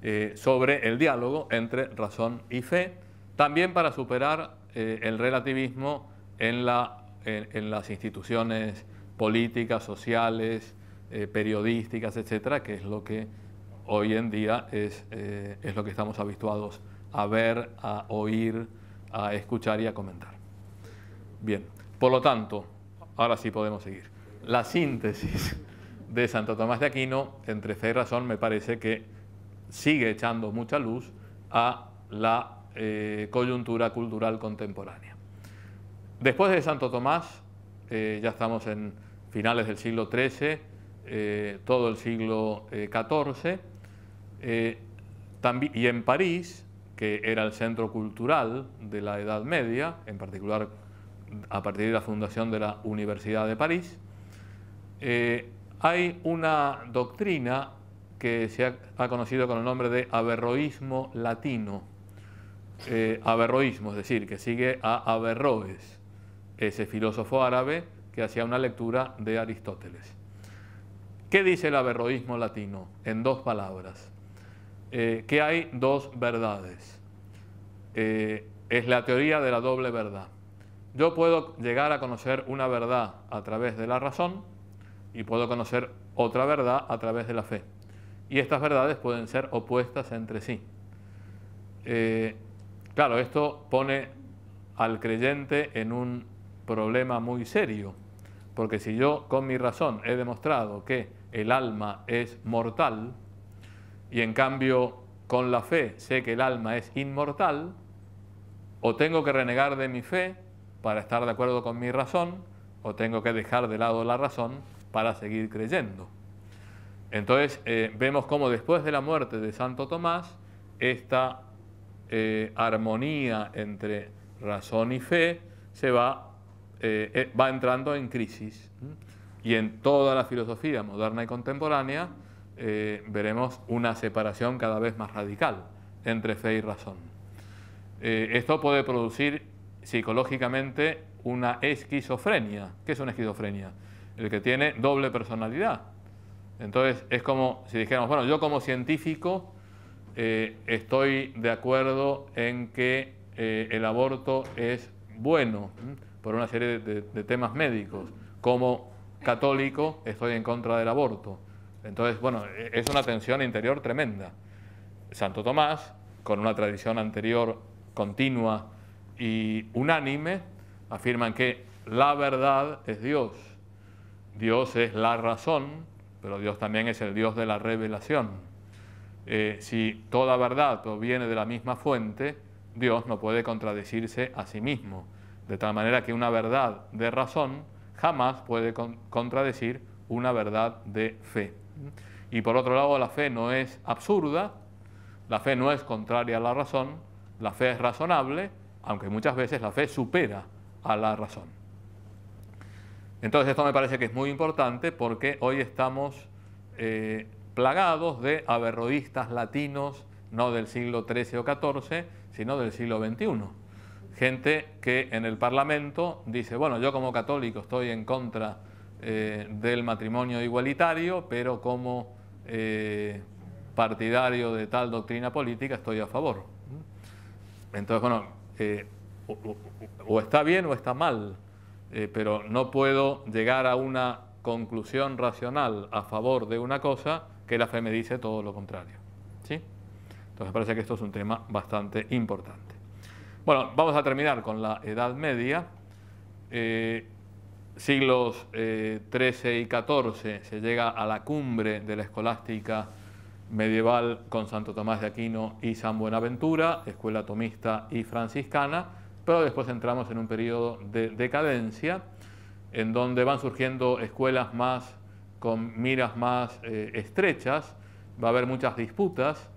Speaker 1: eh, sobre el diálogo entre razón y fe, también para superar eh, el relativismo en, las instituciones políticas, sociales, eh, periodísticas, etcétera, que es lo que hoy en día es lo que estamos habituados a ver, a oír, a escuchar y a comentar. Bien, por lo tanto, ahora sí podemos seguir. La síntesis de Santo Tomás de Aquino entre fe y razón me parece que sigue echando mucha luz a la eh, coyuntura cultural contemporánea. Después de Santo Tomás, eh, ya estamos en finales del siglo XIII, eh, todo el siglo XIV, y en París, que era el centro cultural de la Edad Media, en particular a partir de la fundación de la Universidad de París, hay una doctrina que se ha, conocido con el nombre de averroísmo latino. Eh, averroísmo, es decir, que sigue a Averroes, ese filósofo árabe que hacía una lectura de Aristóteles. ¿Qué dice el averroísmo latino? En dos palabras. Eh, que hay dos verdades. Eh, es la teoría de la doble verdad. Yo puedo llegar a conocer una verdad a través de la razón y puedo conocer otra verdad a través de la fe y estas verdades pueden ser opuestas entre sí. Eh, claro, esto pone al creyente en un problema muy serio, porque si yo con mi razón he demostrado que el alma es mortal, y en cambio con la fe sé que el alma es inmortal, o tengo que renegar de mi fe para estar de acuerdo con mi razón, o tengo que dejar de lado la razón para seguir creyendo. Entonces eh, vemos cómo después de la muerte de Santo Tomás, esta eh, armonía entre razón y fe se va, eh, va entrando en crisis. Y en toda la filosofía moderna y contemporánea veremos una separación cada vez más radical entre fe y razón. esto puede producir psicológicamente una esquizofrenia. ¿Qué es una esquizofrenia? El que tiene doble personalidad entonces es como si dijéramos, bueno, yo como científico eh, estoy de acuerdo en que eh, el aborto es bueno por una serie de, de, temas médicos. Como católico estoy en contra del aborto. Entonces, bueno, e-, es una tensión interior tremenda. Santo Tomás, con una tradición anterior continua y unánime, afirman que la verdad es Dios, Dios es la razón, pero Dios también es el Dios de la revelación. Eh, si toda verdad proviene de la misma fuente, Dios no puede contradecirse a sí mismo, de tal manera que una verdad de razón jamás puede contradecir una verdad de fe. Y por otro lado, la fe no es absurda, la fe no es contraria a la razón, la fe es razonable, aunque muchas veces la fe supera a la razón. Entonces esto me parece que es muy importante porque hoy estamos eh, plagados de averroístas latinos, no del siglo XIII o XIV, sino del siglo XXI. Gente que en el Parlamento dice, bueno, yo como católico estoy en contra eh, del matrimonio igualitario, pero como eh, partidario de tal doctrina política estoy a favor. Entonces, bueno, o, está bien o está mal. Eh, pero no puedo llegar a una conclusión racional a favor de una cosa que la fe me dice todo lo contrario. ¿sí? Entonces parece que esto es un tema bastante importante. Bueno, vamos a terminar con la Edad Media. Eh, siglos XIII eh, y XIV se llega a la cumbre de la escolástica medieval con Santo Tomás de Aquino y San Buenaventura, escuela tomista y franciscana pero después entramos en un periodo de decadencia en donde van surgiendo escuelas más con miras más eh, estrechas, va a haber muchas disputas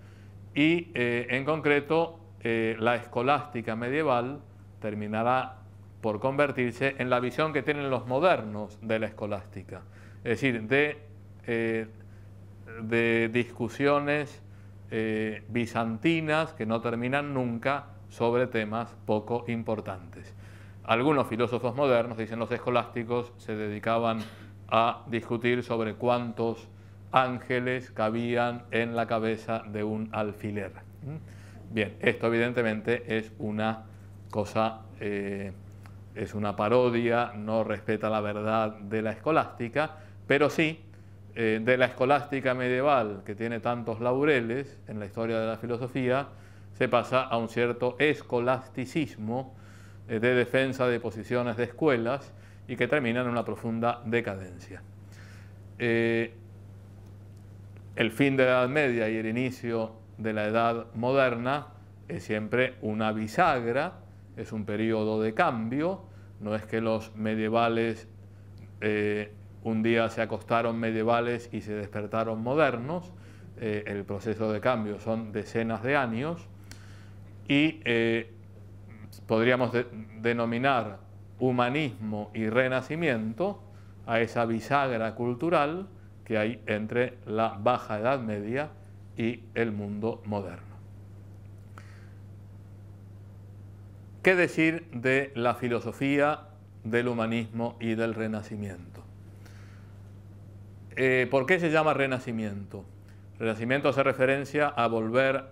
Speaker 1: y eh, en concreto eh, la escolástica medieval terminará por convertirse en la visión que tienen los modernos de la escolástica, es decir, de, de discusiones bizantinas que no terminan nunca sobre temas poco importantes. Algunos filósofos modernos, dicen los escolásticos, se dedicaban a discutir sobre cuántos ángeles cabían en la cabeza de un alfiler. ¿Mm? Bien, esto evidentemente es una cosa, eh, es una parodia, no respeta la verdad de la escolástica, pero sí eh, de la escolástica medieval que tiene tantos laureles en la historia de la filosofía, se pasa a un cierto escolasticismo eh, de defensa de posiciones de escuelas y que termina en una profunda decadencia. Eh, el fin de la Edad Media y el inicio de la Edad Moderna es siempre una bisagra, es un periodo de cambio, no es que los medievales eh, un día se acostaron medievales y se despertaron modernos, el proceso de cambio son decenas de años, y eh, podríamos denominar humanismo y renacimiento a esa bisagra cultural que hay entre la Baja Edad Media y el mundo moderno. ¿Qué decir de la filosofía del humanismo y del renacimiento? Eh, ¿Por qué se llama renacimiento? Renacimiento hace referencia a volver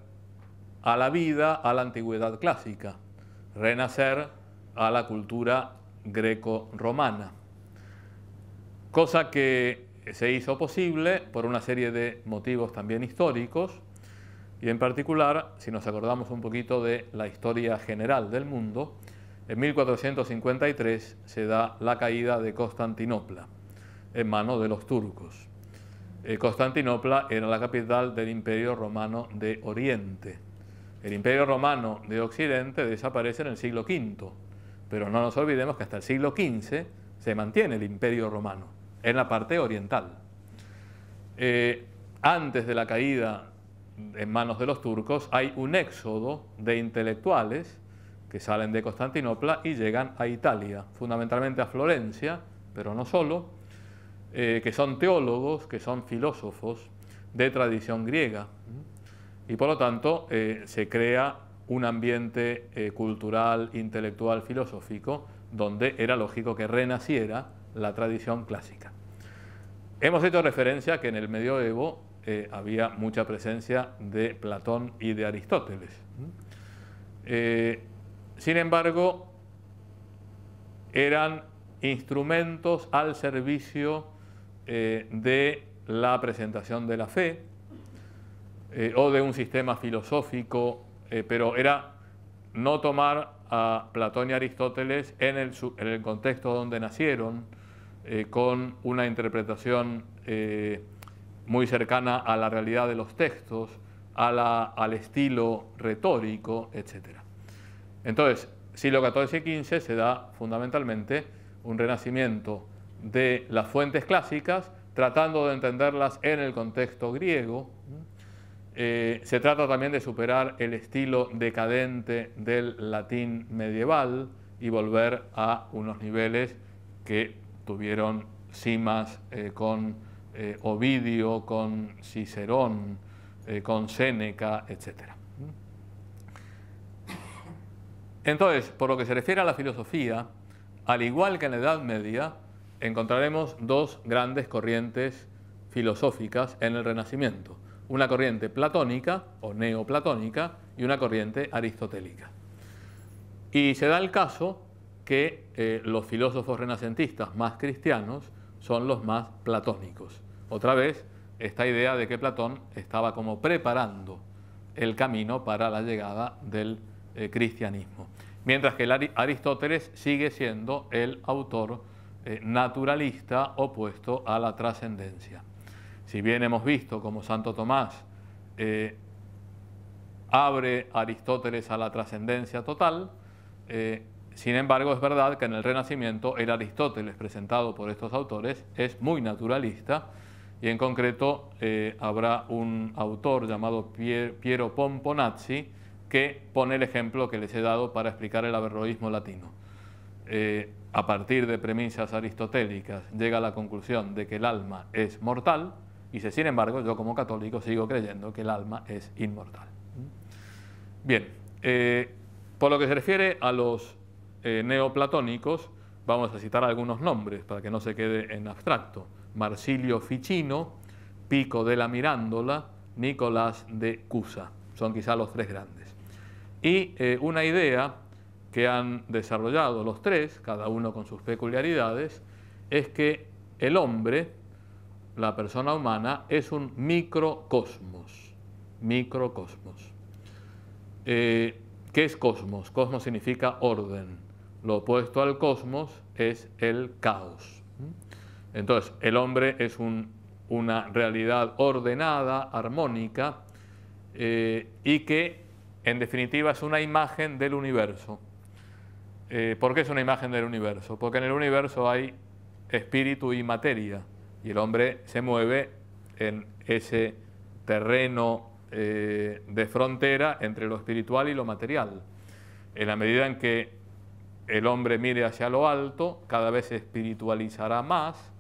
Speaker 1: a la vida, a la antigüedad clásica, renacer a la cultura greco-romana, cosa que se hizo posible por una serie de motivos también históricos, y en particular, si nos acordamos un poquito de la historia general del mundo, en 1453 se da la caída de Constantinopla en manos de los turcos. Eh, Constantinopla era la capital del Imperio Romano de Oriente. El imperio romano de Occidente desaparece en el siglo V, pero no nos olvidemos que hasta el siglo XV se mantiene el imperio romano en la parte oriental. Eh, antes de la caída en manos de los turcos hay un éxodo de intelectuales que salen de Constantinopla y llegan a Italia, fundamentalmente a Florencia, pero no solo, eh, que son teólogos, que son filósofos de tradición griega. Y por lo tanto eh, se crea un ambiente eh, cultural, intelectual, filosófico, donde era lógico que renaciera la tradición clásica. Hemos hecho referencia que en el medioevo eh, había mucha presencia de Platón y de Aristóteles. Mm. sin embargo, eran instrumentos al servicio de la presentación de la fe, eh, o de un sistema filosófico, eh, pero era no tomar a Platón y Aristóteles en el, contexto donde nacieron, eh, con una interpretación muy cercana a la realidad de los textos, al estilo retórico, etc. Entonces, siglo XIV y XV se da fundamentalmente un renacimiento de las fuentes clásicas, tratando de entenderlas en el contexto griego, eh, se trata también de superar el estilo decadente del latín medieval y volver a unos niveles que tuvieron cimas eh, con eh, Ovidio, con Cicerón, con Séneca, etc. Entonces, por lo que se refiere a la filosofía, al igual que en la Edad Media, encontraremos dos grandes corrientes filosóficas en el Renacimiento una corriente platónica o neoplatónica y una corriente aristotélica. Y se da el caso que eh, los filósofos renacentistas más cristianos son los más platónicos. Otra vez, esta idea de que Platón estaba como preparando el camino para la llegada del eh, cristianismo. Mientras que Aristóteles sigue siendo el autor eh, naturalista opuesto a la trascendencia. Si bien hemos visto como Santo Tomás eh, abre Aristóteles a la trascendencia total, eh, sin embargo es verdad que en el Renacimiento el Aristóteles presentado por estos autores es muy naturalista y en concreto eh, habrá un autor llamado Piero Pomponazzi que pone el ejemplo que les he dado para explicar el averroísmo latino. a partir de premisas aristotélicas llega a la conclusión de que el alma es mortal, Dice, sin embargo, yo como católico sigo creyendo que el alma es inmortal. Bien, eh, por lo que se refiere a los eh, neoplatónicos, vamos a citar algunos nombres para que no se quede en abstracto. Marsilio Ficino, Pico de la Mirándola, Nicolás de Cusa. Son quizá los tres grandes. Y eh, una idea que han desarrollado los tres, cada uno con sus peculiaridades, es que el hombre la persona humana es un microcosmos. Microcosmos. Eh, ¿Qué es cosmos? Cosmos significa orden. Lo opuesto al cosmos es el caos. Entonces, el hombre es una realidad ordenada, armónica, eh, y que en definitiva es una imagen del universo. Eh, ¿Por qué es una imagen del universo? Porque en el universo hay espíritu y materia y el hombre se mueve en ese terreno eh, de frontera entre lo espiritual y lo material. En la medida en que el hombre mire hacia lo alto, cada vez se espiritualizará más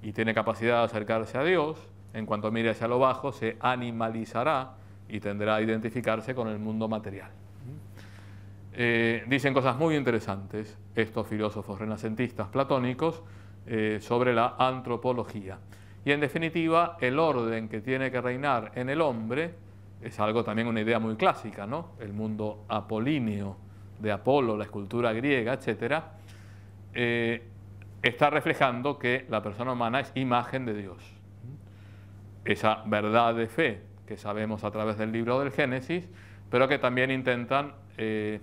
Speaker 1: y tiene capacidad de acercarse a Dios. En cuanto mire hacia lo bajo, se animalizará y tendrá a identificarse con el mundo material. Eh, dicen cosas muy interesantes estos filósofos renacentistas platónicos eh, sobre la antropología. Y en definitiva, el orden que tiene que reinar en el hombre es algo también una idea muy clásica, ¿no? El mundo apolíneo de Apolo, la escultura griega, etcétera, eh, está reflejando que la persona humana es imagen de Dios. Esa verdad de fe que sabemos a través del libro del Génesis, pero que también intentan eh,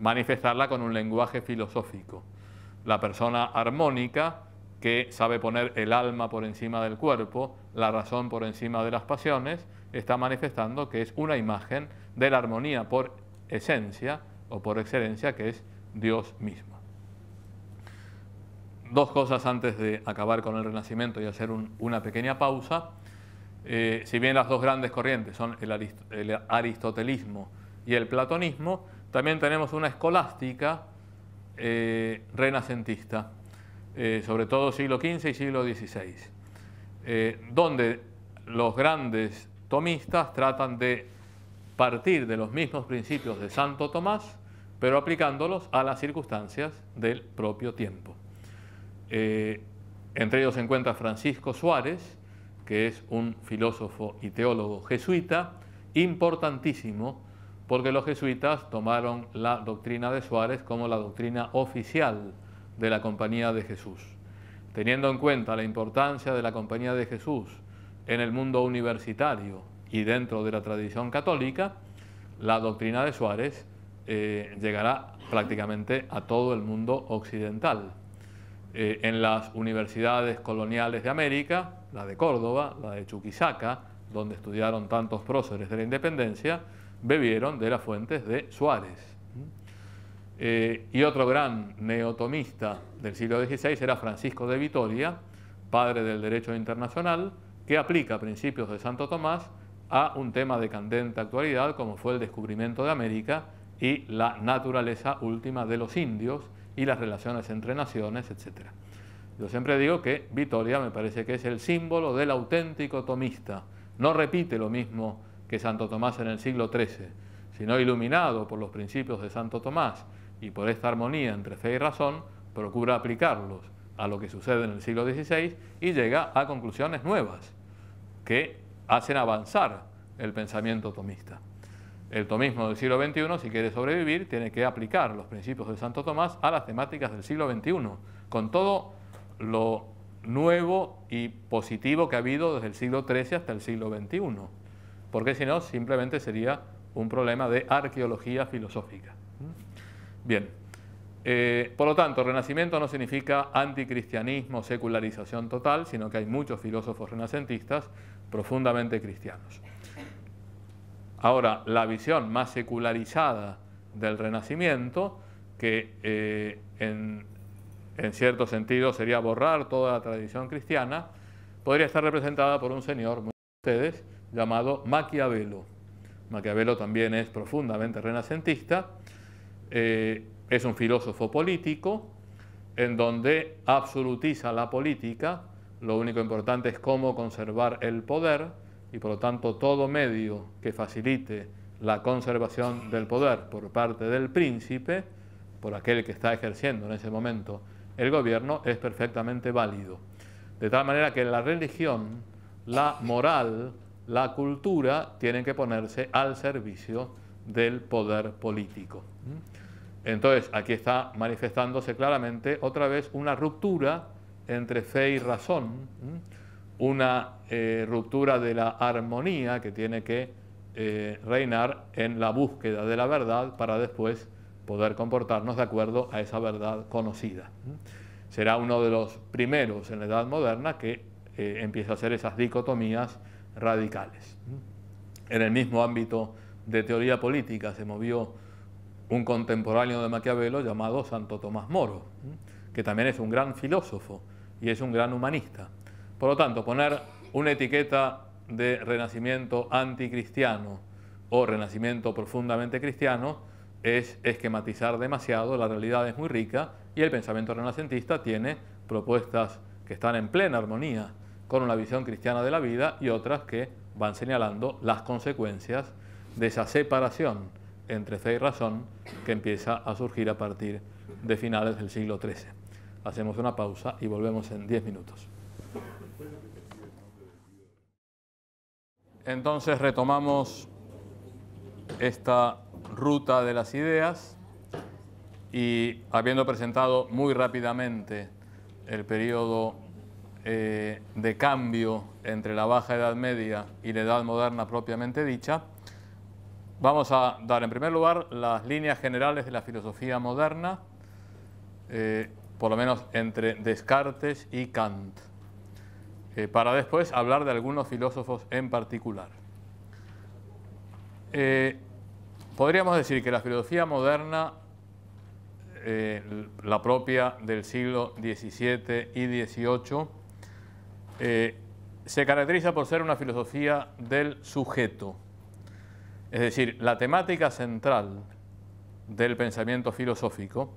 Speaker 1: manifestarla con un lenguaje filosófico. La persona armónica que sabe poner el alma por encima del cuerpo, la razón por encima de las pasiones, está manifestando que es una imagen de la armonía por esencia o por excelencia que es Dios mismo. Dos cosas antes de acabar con el Renacimiento y hacer una pequeña pausa. Eh, si bien las dos grandes corrientes son el, aristotelismo y el platonismo, también tenemos una escolástica eh, renacentista eh, sobre todo siglo XV y siglo XVI, eh, donde los grandes tomistas tratan de partir de los mismos principios de Santo Tomás, pero aplicándolos a las circunstancias del propio tiempo. Eh, entre ellos se encuentra Francisco Suárez, que es un filósofo y teólogo jesuita, importantísimo, porque los jesuitas tomaron la doctrina de Suárez como la doctrina oficial de la compañía de Jesús. Teniendo en cuenta la importancia de la compañía de Jesús en el mundo universitario y dentro de la tradición católica, la doctrina de Suárez eh, llegará prácticamente a todo el mundo occidental. Eh, en las universidades coloniales de América, la de Córdoba, la de Chuquisaca, donde estudiaron tantos próceres de la independencia, bebieron de las fuentes de Suárez. Eh, y otro gran neotomista del siglo XVI era Francisco de Vitoria, padre del derecho internacional, que aplica principios de Santo Tomás a un tema de candente actualidad como fue el descubrimiento de América y la naturaleza última de los indios y las relaciones entre naciones, etc. Yo siempre digo que Vitoria me parece que es el símbolo del auténtico tomista. No repite lo mismo que Santo Tomás en el siglo XIII, sino iluminado por los principios de Santo Tomás, y por esta armonía entre fe y razón procura aplicarlos a lo que sucede en el siglo XVI y llega a conclusiones nuevas que hacen avanzar el pensamiento tomista. El tomismo del siglo XXI, si quiere sobrevivir, tiene que aplicar los principios de Santo Tomás a las temáticas del siglo XXI, con todo lo nuevo y positivo que ha habido desde el siglo XIII hasta el siglo XXI, porque si no, simplemente sería un problema de arqueología filosófica. Bien. Eh, por lo tanto, renacimiento no significa anticristianismo, secularización total, sino que hay muchos filósofos renacentistas profundamente cristianos. Ahora, la visión más secularizada del Renacimiento, que eh, en, en, cierto sentido sería borrar toda la tradición cristiana, podría estar representada por un señor, muchos de ustedes, llamado Maquiavelo. Maquiavelo también es profundamente renacentista eh, es un filósofo político en donde absolutiza la política, lo único importante es cómo conservar el poder y por lo tanto todo medio que facilite la conservación del poder por parte del príncipe, por aquel que está ejerciendo en ese momento el gobierno, es perfectamente válido. De tal manera que la religión, la moral, la cultura tienen que ponerse al servicio del poder político.
Speaker 2: ¿Mm?
Speaker 1: Entonces, aquí está manifestándose claramente otra vez una ruptura entre fe y razón,
Speaker 2: ¿Mm?
Speaker 1: una eh, ruptura de la armonía que tiene que eh, reinar en la búsqueda de la verdad para después poder comportarnos de acuerdo a esa verdad conocida. ¿Mm? Será uno de los primeros en la Edad Moderna que eh, empieza a hacer esas dicotomías radicales. En el mismo ámbito de teoría política se movió un contemporáneo de Maquiavelo llamado Santo Tomás Moro, que también es un gran filósofo y es un gran humanista. Por lo tanto, poner una etiqueta de renacimiento anticristiano o renacimiento profundamente cristiano es esquematizar demasiado, la realidad es muy rica y el pensamiento renacentista tiene propuestas que están en plena armonía con una visión cristiana de la vida y otras que van señalando las consecuencias de esa separación entre fe y razón que empieza a surgir a partir de finales del siglo XIII. Hacemos una pausa y volvemos en 10 minutos. Entonces retomamos esta ruta de las ideas y habiendo presentado muy rápidamente el periodo eh, de cambio entre la Baja Edad Media y la Edad Moderna propiamente dicha, Vamos a dar en primer lugar las líneas generales de la filosofía moderna, eh, por lo menos entre Descartes y Kant, eh, para después hablar de algunos filósofos en particular. Eh, podríamos decir que la filosofía moderna, la propia del siglo XVII y XVIII, se caracteriza por ser una filosofía del sujeto es decir, la temática central del pensamiento filosófico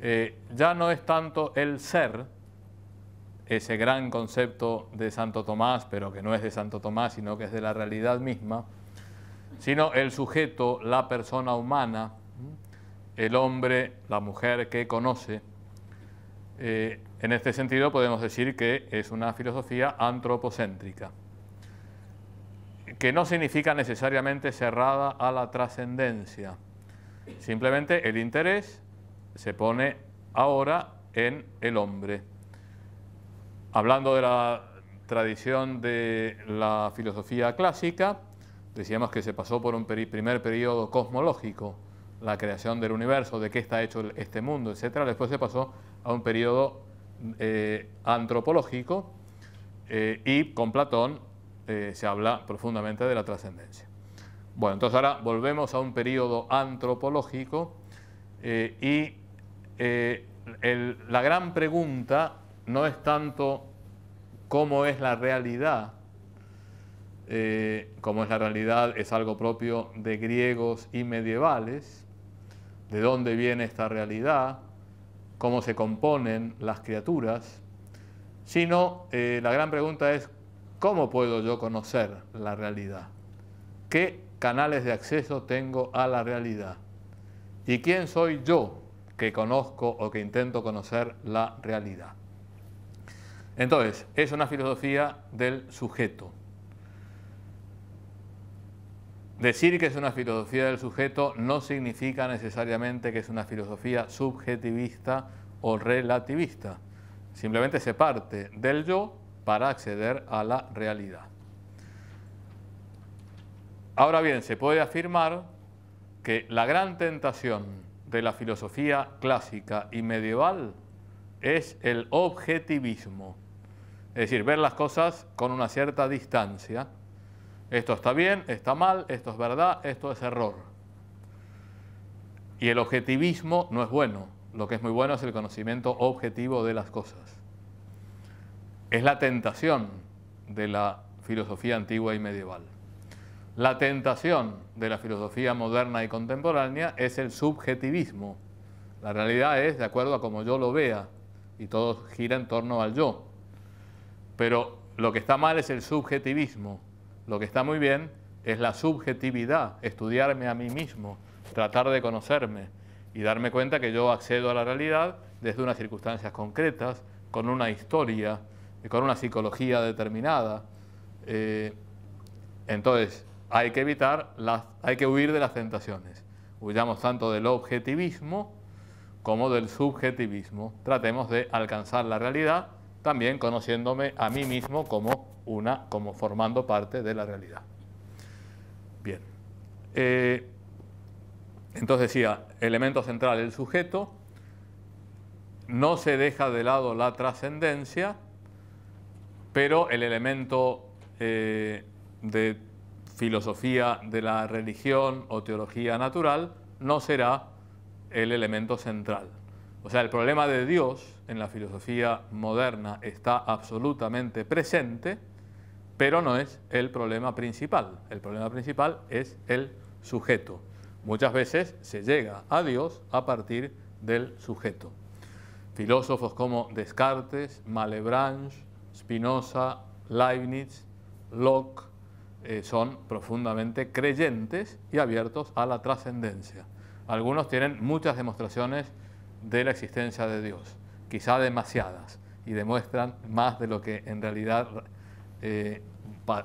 Speaker 1: eh, ya no es tanto el ser, ese gran concepto de Santo Tomás, pero que no es de Santo Tomás, sino que es de la realidad misma, sino el sujeto, la persona humana, el hombre, la mujer que conoce. Eh, en este sentido podemos decir que es una filosofía antropocéntrica que no significa necesariamente cerrada a la trascendencia. Simplemente el interés se pone ahora en el hombre. Hablando de la tradición de la filosofía clásica, decíamos que se pasó por un primer periodo cosmológico, la creación del universo, de qué está hecho este mundo, etc. Después se pasó a un periodo eh, antropológico eh, y con Platón eh, se habla profundamente de la trascendencia. Bueno, entonces ahora volvemos a un periodo antropológico eh, y eh, la gran pregunta no es tanto cómo es la realidad, cómo es la realidad es algo propio de griegos y medievales, de dónde viene esta realidad, cómo se componen las criaturas, sino la gran pregunta es ¿Cómo puedo yo conocer la realidad? ¿Qué canales de acceso tengo a la realidad? ¿Y quién soy yo que conozco o que intento conocer la realidad? Entonces, es una filosofía del sujeto. Decir que es una filosofía del sujeto no significa necesariamente que es una filosofía subjetivista o relativista. Simplemente se parte del yo para acceder a la realidad. Ahora bien, se puede afirmar que la gran tentación de la filosofía clásica y medieval es el objetivismo, es decir, ver las cosas con una cierta distancia. Esto está bien, está mal, esto es verdad, esto es error. Y el objetivismo no es bueno, lo que es muy bueno es el conocimiento objetivo de las cosas es la tentación de la filosofía antigua y medieval. La tentación de la filosofía moderna y contemporánea es el subjetivismo. La realidad es de acuerdo a como yo lo vea y todo gira en torno al yo. Pero lo que está mal es el subjetivismo. Lo que está muy bien es la subjetividad, estudiarme a mí mismo, tratar de conocerme y darme cuenta que yo accedo a la realidad desde unas circunstancias concretas, con una historia, con una psicología determinada. Eh, entonces, hay que evitar, hay que huir de las tentaciones. Huyamos tanto del objetivismo como del subjetivismo. Tratemos de alcanzar la realidad también conociéndome a mí mismo como una, como formando parte de la realidad. Bien. Eh, entonces decía, elemento central el sujeto, no se deja de lado la trascendencia, pero el elemento eh, de filosofía de la religión o teología natural no será el elemento central. O sea, el problema de Dios en la filosofía moderna está absolutamente presente, pero no es el problema principal. El problema principal es el sujeto. Muchas veces se llega a Dios a partir del sujeto. Filósofos como Descartes, Malebranche, Spinoza, Leibniz, Locke, eh, son profundamente creyentes y abiertos a la trascendencia. Algunos tienen muchas demostraciones de la existencia de Dios, quizá demasiadas, y demuestran más de lo que en realidad, eh,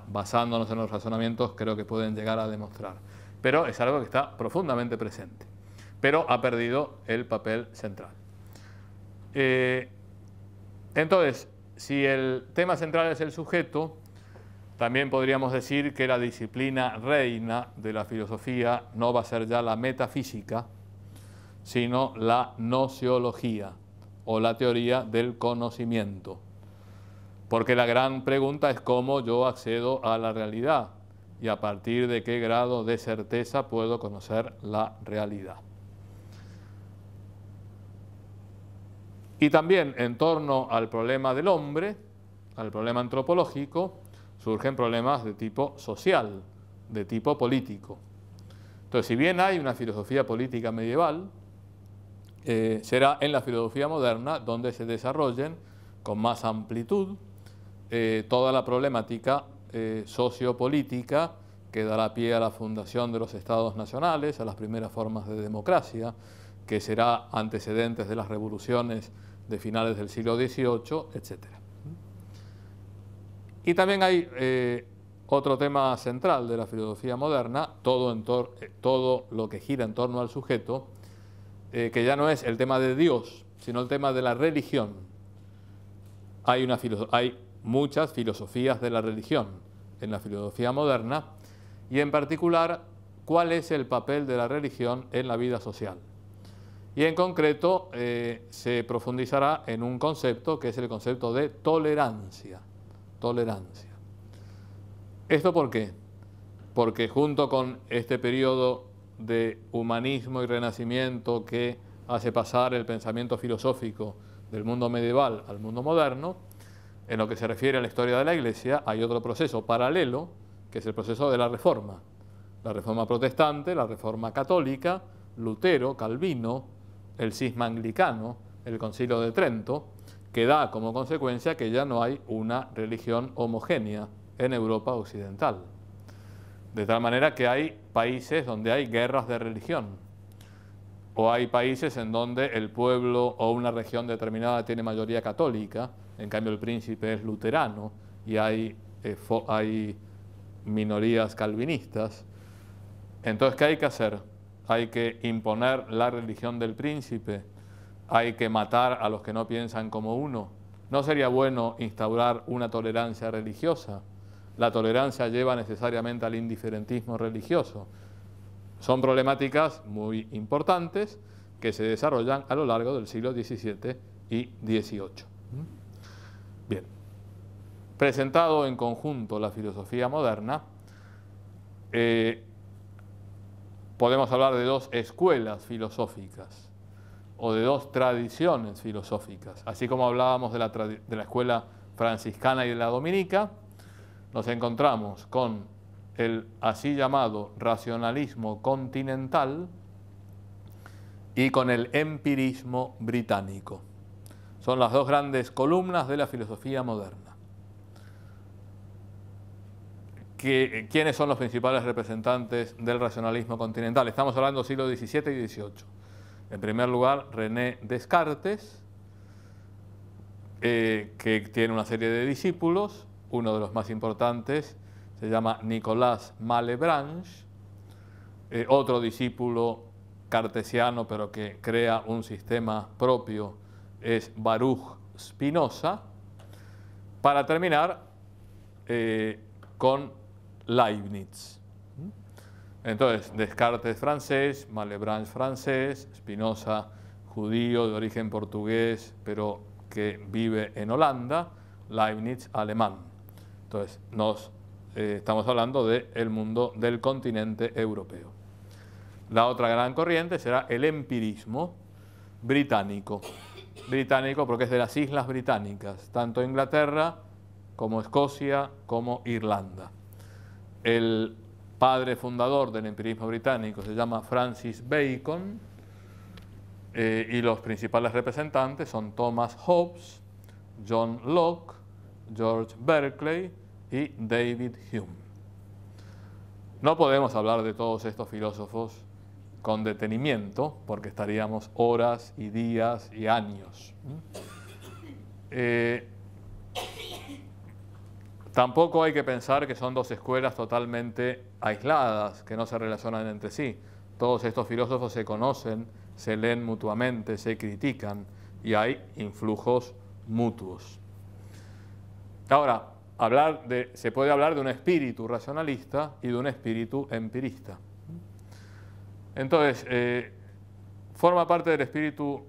Speaker 1: basándonos en los razonamientos, creo que pueden llegar a demostrar. Pero es algo que está profundamente presente, pero ha perdido el papel central. Eh, entonces, si el tema central es el sujeto, también podríamos decir que la disciplina reina de la filosofía no va a ser ya la metafísica, sino la nociología o la teoría del conocimiento. Porque la gran pregunta es cómo yo accedo a la realidad y a partir de qué grado de certeza puedo conocer la realidad. Y también en torno al problema del hombre, al problema antropológico, surgen problemas de tipo social, de tipo político. Entonces, si bien hay una filosofía política medieval, eh, será en la filosofía moderna donde se desarrollen con más amplitud eh, toda la problemática eh, sociopolítica que dará pie a la fundación de los estados nacionales, a las primeras formas de democracia, que será antecedentes de las revoluciones de finales del siglo XVIII, etc. Y también hay eh, otro tema central de la filosofía moderna, todo, en eh, todo lo que gira en torno al sujeto, eh, que ya no es el tema de Dios, sino el tema de la religión. Hay, una hay muchas filosofías de la religión en la filosofía moderna, y en particular, cuál es el papel de la religión en la vida social. Y en concreto eh, se profundizará en un concepto que es el concepto de tolerancia. Tolerancia. ¿Esto por qué? Porque junto con este periodo de humanismo y renacimiento que hace pasar el pensamiento filosófico del mundo medieval al mundo moderno, en lo que se refiere a la historia de la Iglesia, hay otro proceso paralelo, que es el proceso de la Reforma. La Reforma protestante, la Reforma católica, Lutero, Calvino, el cisma anglicano, el concilio de Trento, que da como consecuencia que ya no hay una religión homogénea en Europa occidental. De tal manera que hay países donde hay guerras de religión, o hay países en donde el pueblo o una región determinada tiene mayoría católica, en cambio el príncipe es luterano y hay, eh, hay minorías calvinistas. Entonces, ¿qué hay que hacer? hay que imponer la religión del príncipe, hay que matar a los que no piensan como uno. ¿No sería bueno instaurar una tolerancia religiosa? La tolerancia lleva necesariamente al indiferentismo religioso. Son problemáticas muy importantes que se desarrollan a lo largo del siglo XVII y XVIII. Bien, presentado en conjunto la filosofía moderna, eh, podemos hablar de dos escuelas filosóficas o de dos tradiciones filosóficas. Así como hablábamos de la, escuela franciscana y de la dominica, nos encontramos con el así llamado racionalismo continental y con el empirismo británico. Son las dos grandes columnas de la filosofía moderna. Eh, quiénes son los principales representantes del racionalismo continental. Estamos hablando del siglo XVII y XVIII. En primer lugar, René Descartes, eh, que tiene una serie de discípulos. Uno de los más importantes se llama Nicolás Malebranche, eh, otro discípulo cartesiano, pero que crea un sistema propio, es Baruch Spinoza. Para terminar, con Leibniz. Entonces, Descartes francés, Malebranche francés, Spinoza judío de origen portugués, pero que vive en Holanda, Leibniz alemán. Entonces, nos, eh, estamos hablando del mundo del continente europeo. La otra gran corriente será el empirismo británico. Británico porque es de las islas británicas, tanto Inglaterra como Escocia como Irlanda. El padre fundador del empirismo británico se llama Francis Bacon eh, y los principales representantes son Thomas Hobbes, John Locke, George Berkeley y David Hume. No podemos hablar de todos estos filósofos con detenimiento porque estaríamos horas y días y años. Tampoco hay que pensar que son dos escuelas totalmente aisladas, que no se relacionan entre sí. Todos estos filósofos se conocen, se leen mutuamente, se critican y hay influjos mutuos. Ahora, hablar de, se puede hablar de un espíritu racionalista y de un espíritu empirista. Entonces, eh, forma parte del espíritu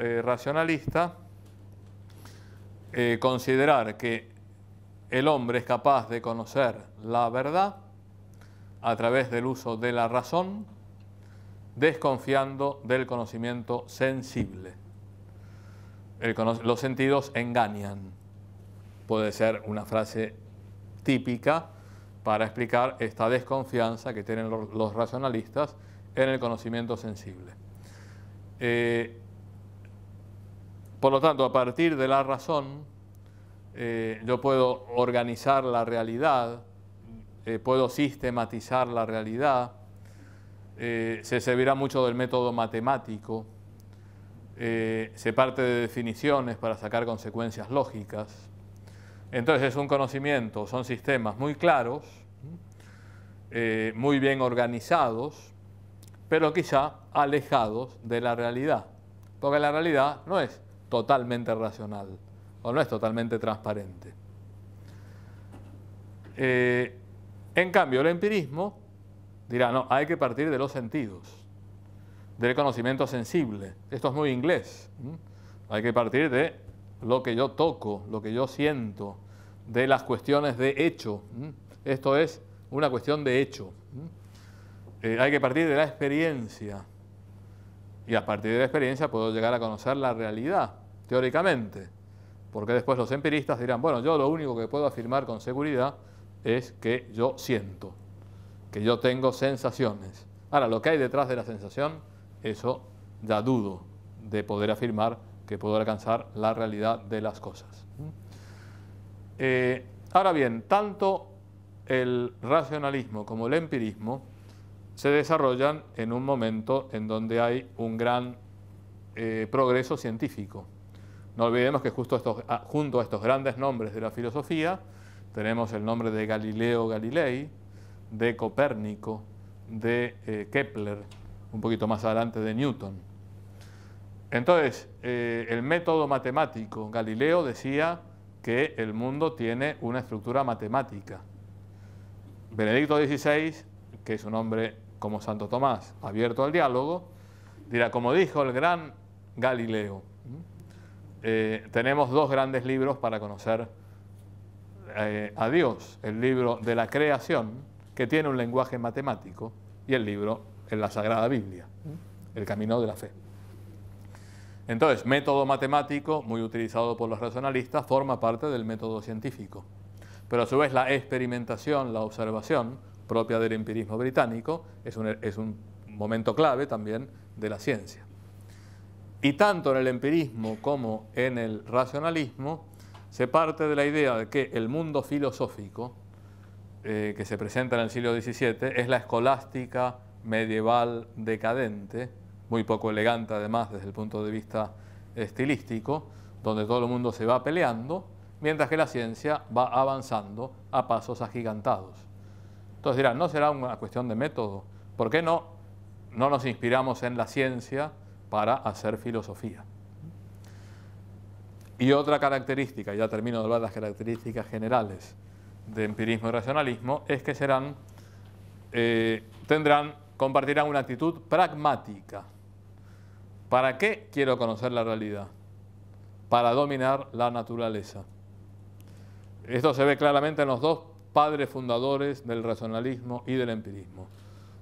Speaker 1: eh, racionalista eh, considerar que el hombre es capaz de conocer la verdad a través del uso de la razón, desconfiando del conocimiento sensible. los sentidos engañan. Puede ser una frase típica para explicar esta desconfianza que tienen los, racionalistas en el conocimiento sensible. Eh, por lo tanto, a partir de la razón, eh, yo puedo organizar la realidad, eh, puedo sistematizar la realidad, eh, se servirá mucho del método matemático, se parte de definiciones para sacar consecuencias lógicas. Entonces es un conocimiento, son sistemas muy claros, muy bien organizados, pero quizá alejados de la realidad, porque la realidad no es totalmente racional o no es totalmente transparente. Eh, en cambio, el empirismo dirá, no, hay que partir de los sentidos, del conocimiento sensible. Esto es muy inglés. Hay que partir de lo que yo toco, lo que yo siento, de las cuestiones de hecho. Esto es una cuestión de hecho. Eh, hay que partir de la experiencia. Y a partir de la experiencia puedo llegar a conocer la realidad, teóricamente porque después los empiristas dirán, bueno, yo lo único que puedo afirmar con seguridad es que yo siento, que yo tengo sensaciones. Ahora, lo que hay detrás de la sensación, eso ya dudo de poder afirmar que puedo alcanzar la realidad de las cosas. Eh, ahora bien, tanto el racionalismo como el empirismo se desarrollan en un momento en donde hay un gran eh, progreso científico. No olvidemos que justo ah, junto a estos grandes nombres de la filosofía tenemos el nombre de Galileo Galilei, de Copérnico, de eh, Kepler, un poquito más adelante de Newton. Entonces, eh, el método matemático, Galileo decía que el mundo tiene una estructura matemática. Benedicto XVI, que es un hombre como Santo Tomás, abierto al diálogo, dirá, como dijo el gran Galileo, eh, tenemos dos grandes libros para conocer eh, a Dios. El libro de la creación, que tiene un lenguaje matemático, y el libro en la Sagrada Biblia, el camino de la fe. Entonces, método matemático, muy utilizado por los racionalistas, forma parte del método científico. Pero a su vez la experimentación, la observación, propia del empirismo británico, es un momento clave también de la ciencia. Y tanto en el empirismo como en el racionalismo se parte de la idea de que el mundo filosófico eh, que se presenta en el siglo XVII es la escolástica medieval decadente, muy poco elegante además desde el punto de vista estilístico, donde todo el mundo se va peleando, mientras que la ciencia va avanzando a pasos agigantados. Entonces dirán, ¿no será una cuestión de método? ¿Por qué no, no nos inspiramos en la ciencia? para hacer filosofía. Y otra característica, ya termino de hablar de las características generales de empirismo y racionalismo, es que serán, eh, tendrán, compartirán una actitud pragmática. ¿Para qué quiero conocer la realidad? Para dominar la naturaleza. Esto se ve claramente en los dos padres fundadores del racionalismo y del empirismo.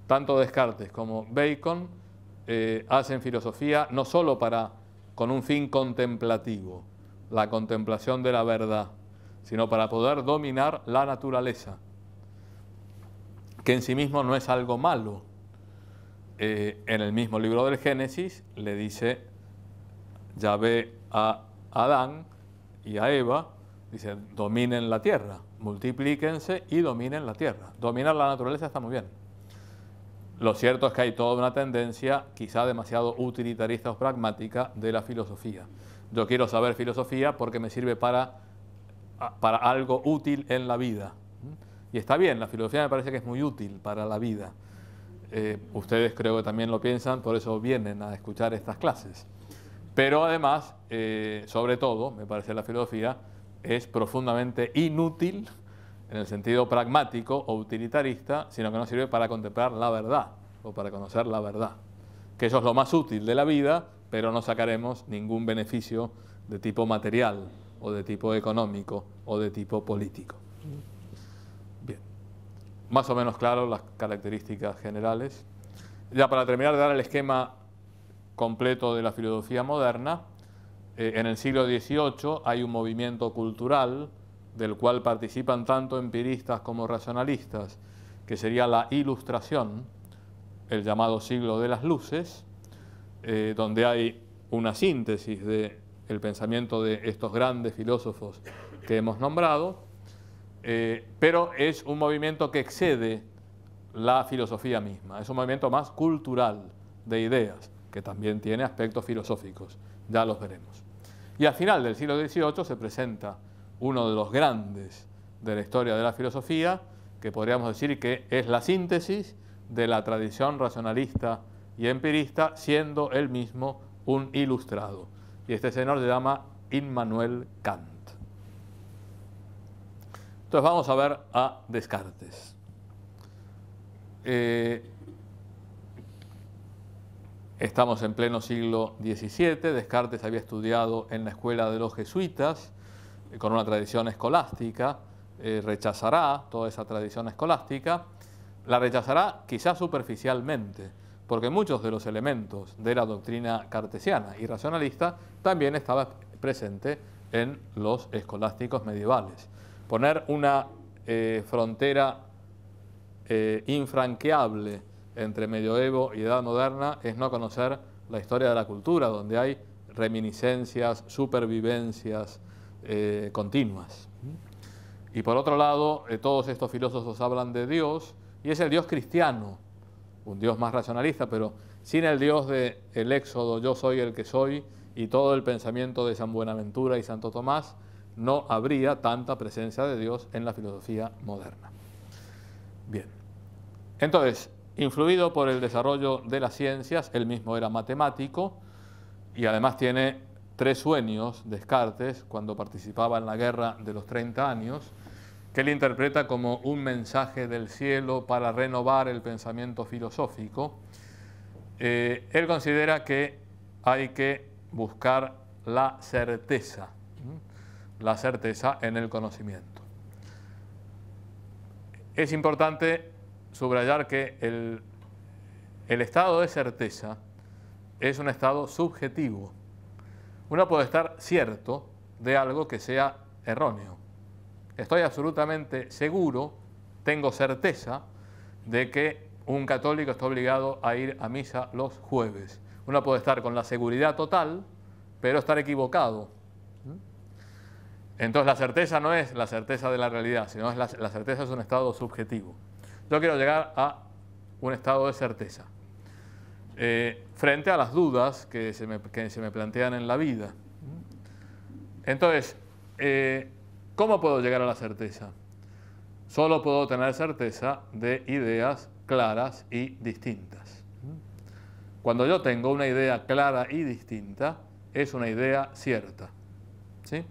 Speaker 1: Tanto Descartes como Bacon eh, hacen filosofía no solo para, con un fin contemplativo, la contemplación de la verdad, sino para poder dominar la naturaleza, que en sí mismo no es algo malo. Eh, en el mismo libro del Génesis le dice ve a Adán y a Eva, dice, dominen la tierra, multiplíquense y dominen la tierra. Dominar la naturaleza está muy bien. Lo cierto es que hay toda una tendencia, quizá demasiado utilitarista o pragmática, de la filosofía. Yo quiero saber filosofía porque me sirve para, para algo útil en la vida. Y está bien, la filosofía me parece que es muy útil para la vida. Eh, ustedes creo que también lo piensan, por eso vienen a escuchar estas clases. Pero además, eh, sobre todo, me parece la filosofía es profundamente inútil en el sentido pragmático o utilitarista, sino que nos sirve para contemplar la verdad o para conocer la verdad, que eso es lo más útil de la vida, pero no sacaremos ningún beneficio de tipo material o de tipo económico o de tipo político. Bien, más o menos claro las características generales. Ya para terminar dar el esquema completo de la filosofía moderna, eh, en el siglo XVIII hay un movimiento cultural, del cual participan tanto empiristas como racionalistas, que sería la ilustración, el llamado siglo de las luces, eh, donde hay una síntesis del el pensamiento de estos grandes filósofos que hemos nombrado, eh, pero es un movimiento que excede la filosofía misma, es un movimiento más cultural de ideas, que también tiene aspectos filosóficos, ya los veremos. Y al final del siglo XVIII se presenta uno de los grandes de la historia de la filosofía, que podríamos decir que es la síntesis de la tradición racionalista y empirista, siendo él mismo un ilustrado. Y este señor se llama Immanuel Kant. Entonces vamos a ver a Descartes. Eh, estamos en pleno siglo XVII, Descartes había estudiado en la escuela de los jesuitas, eh, con una tradición escolástica, eh, rechazará toda esa tradición escolástica, la rechazará quizás superficialmente, porque muchos de los elementos de la doctrina cartesiana y racionalista también estaba presente en los escolásticos medievales. Poner una eh, frontera infranqueable entre medioevo y edad moderna es no conocer la historia de la cultura, donde hay reminiscencias, supervivencias, eh, continuas. Y por otro lado, eh, todos estos filósofos hablan de Dios, y es el Dios cristiano, un Dios más racionalista, pero sin el Dios del Éxodo, yo soy el que soy, y todo el pensamiento de San Buenaventura y Santo Tomás, no habría tanta presencia de Dios en la filosofía moderna. Bien, entonces, influido por el desarrollo de las ciencias, él mismo era matemático y además tiene tres sueños Descartes cuando participaba en la guerra de los 30 años, que él interpreta como un mensaje del cielo para renovar el pensamiento filosófico. Eh, él considera que hay que buscar la certeza, la certeza en el conocimiento. Es importante subrayar que el, el estado de certeza es un estado subjetivo uno puede estar cierto de algo que sea erróneo. Estoy absolutamente seguro, tengo certeza de que un católico está obligado a ir a misa los jueves. Uno puede estar con la seguridad total, pero estar equivocado. Entonces la certeza no es la certeza de la realidad, sino es la, certeza es un estado subjetivo. Yo quiero llegar a un estado de certeza. Eh, frente a las dudas que se me, plantean en la vida. Entonces, eh, ¿cómo puedo llegar a la certeza? Solo puedo tener certeza de ideas claras y distintas. Cuando yo tengo una idea clara y distinta, es una idea cierta. ¿sí?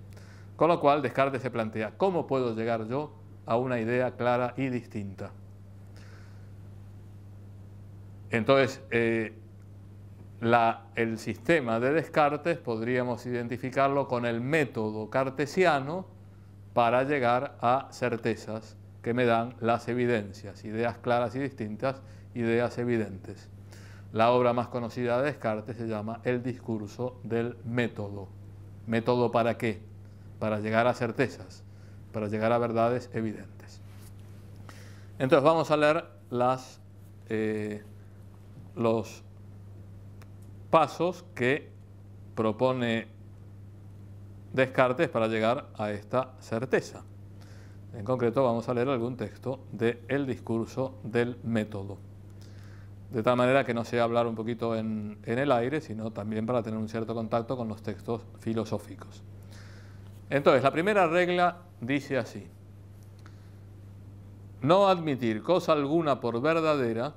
Speaker 1: Con lo cual Descartes se plantea, ¿cómo puedo llegar yo a una idea clara y distinta? Entonces, eh, el sistema de Descartes podríamos identificarlo con el método cartesiano para llegar a certezas que me dan las evidencias, ideas claras y distintas, ideas evidentes. La obra más conocida de Descartes se llama El discurso del método. ¿Método para qué? Para llegar a certezas, para llegar a verdades evidentes. Entonces vamos a leer las, eh, los pasos que propone Descartes para llegar a esta certeza. En concreto vamos a leer algún texto del discurso del método. De tal manera que no sea hablar un poquito en el aire, sino también para tener un cierto contacto con los textos filosóficos. Entonces, la primera regla dice así. No admitir cosa alguna por verdadera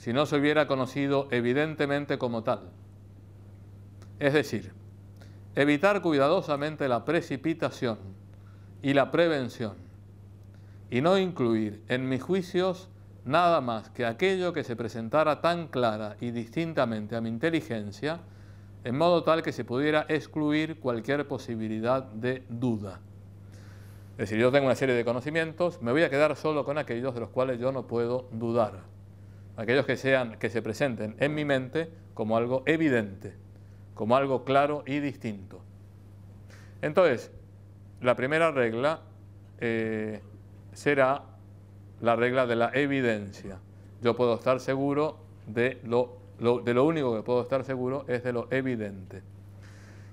Speaker 1: si no se hubiera conocido evidentemente como tal. Es decir, evitar cuidadosamente la precipitación y la prevención y no incluir en mis juicios nada más que aquello que se presentara tan clara y distintamente a mi inteligencia, en modo tal que se pudiera excluir cualquier posibilidad de duda. Es decir, yo tengo una serie de conocimientos, me voy a quedar solo con aquellos de los cuales yo no puedo dudar aquellos que, sean, que se presenten en mi mente como algo evidente, como algo claro y distinto. Entonces, la primera regla eh, será la regla de la evidencia. Yo puedo estar seguro de de lo único que puedo estar seguro es de lo evidente.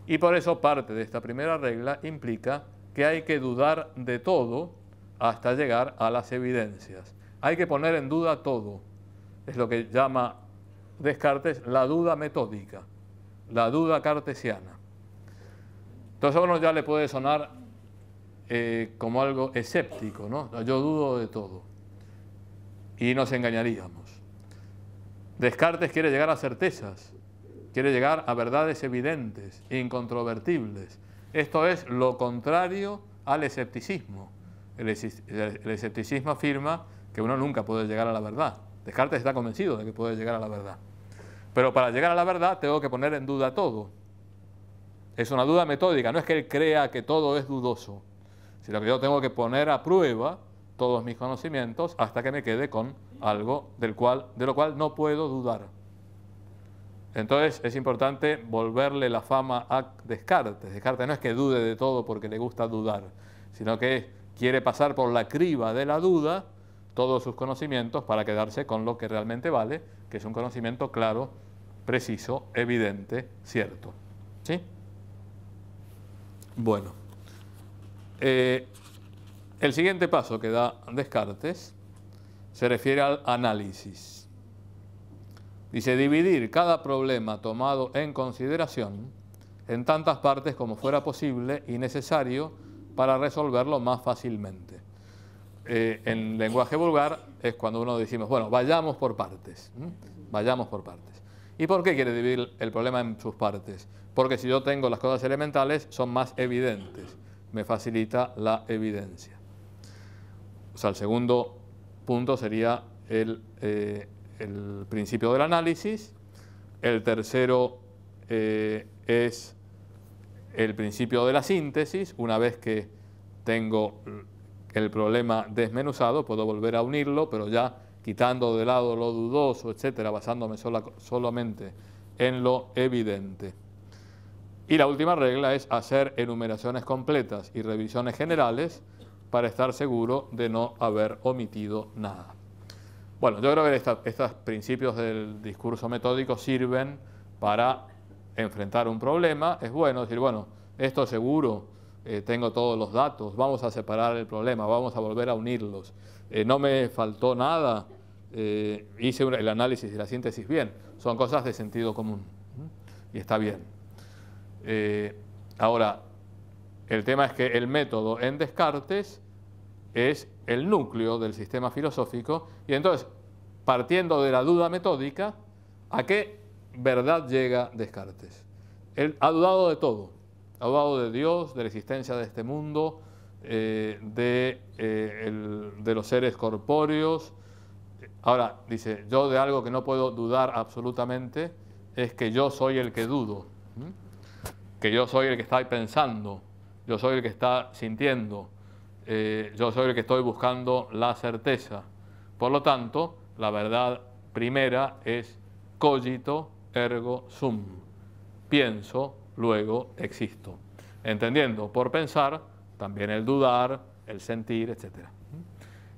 Speaker 1: Y por eso parte de esta primera regla implica que hay que dudar de todo hasta llegar a las evidencias. Hay que poner en duda todo es lo que llama Descartes la duda metódica, la duda cartesiana. Entonces a uno ya le puede sonar eh, como algo escéptico, ¿no? Yo dudo de todo. Y nos engañaríamos. Descartes quiere llegar a certezas, quiere llegar a verdades evidentes, incontrovertibles. Esto es lo contrario al escepticismo. El, escepticismo afirma que uno nunca puede llegar a la verdad. Descartes está convencido de que puede llegar a la verdad. Pero para llegar a la verdad tengo que poner en duda todo. Es una duda metódica, no es que él crea que todo es dudoso, sino que yo tengo que poner a prueba todos mis conocimientos hasta que me quede con algo del cual, de lo cual no puedo dudar. Entonces es importante volverle la fama a Descartes. Descartes no es que dude de todo porque le gusta dudar, sino que quiere pasar por la criba de la duda todos sus conocimientos para quedarse con lo que realmente vale, que es un conocimiento claro, preciso, evidente, cierto. ¿Sí? Bueno, eh, el siguiente paso que da Descartes se refiere al análisis. Dice, dividir cada problema tomado en consideración en tantas partes como fuera posible y necesario para resolverlo más fácilmente. Eh, en lenguaje vulgar es cuando uno decimos, bueno, vayamos por partes, vayamos por partes. ¿Y por qué quiere dividir el problema en sus partes? Porque si yo tengo las cosas elementales, son más evidentes, me facilita la evidencia. O sea, el segundo punto sería el, eh, principio del análisis, el tercero eh, es el principio de la síntesis, una vez que tengo el problema desmenuzado, puedo volver a unirlo, pero ya quitando de lado lo dudoso, etcétera, basándome solamente en lo evidente. Y la última regla es hacer enumeraciones completas y revisiones generales para estar seguro de no haber omitido nada. Bueno, yo creo que estos principios del discurso metódico sirven para enfrentar un problema. Es bueno decir, bueno, esto seguro eh, tengo todos los datos, vamos a separar el problema, vamos a volver a unirlos. Eh, no me faltó nada, eh, hice el análisis y la síntesis bien, son cosas de sentido común y está bien. ahora, el tema es que el método en Descartes es el núcleo del sistema filosófico y entonces, partiendo de la duda metódica, ¿a qué verdad llega Descartes? Él ha dudado de todo, Abogado de Dios, de la existencia de este mundo, eh, de, eh, de los seres corpóreos. Ahora, dice, yo de algo que no puedo dudar absolutamente es que yo soy el que dudo, que yo soy el que está pensando, yo soy el que está sintiendo, eh, yo soy el que estoy buscando la certeza. Por lo tanto, la verdad primera es cogito ergo sum, pienso luego existo. Entendiendo por pensar también el dudar, el sentir, etc.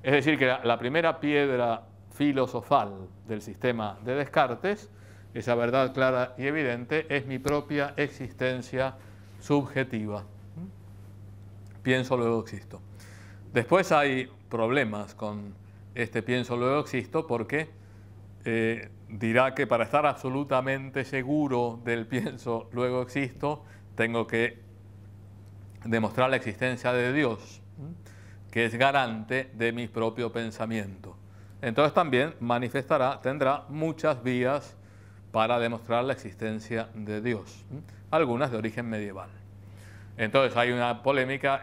Speaker 1: Es decir, que la, primera piedra filosofal del sistema de Descartes, esa verdad clara y evidente, es mi propia existencia subjetiva. Pienso, luego existo. Después hay problemas con este pienso, luego existo porque eh, dirá que para estar absolutamente seguro del pienso, luego existo, tengo que demostrar la existencia de Dios, que es garante de mi propio pensamiento. Entonces también manifestará, tendrá muchas vías para demostrar la existencia de Dios, algunas de origen medieval. Entonces hay una polémica,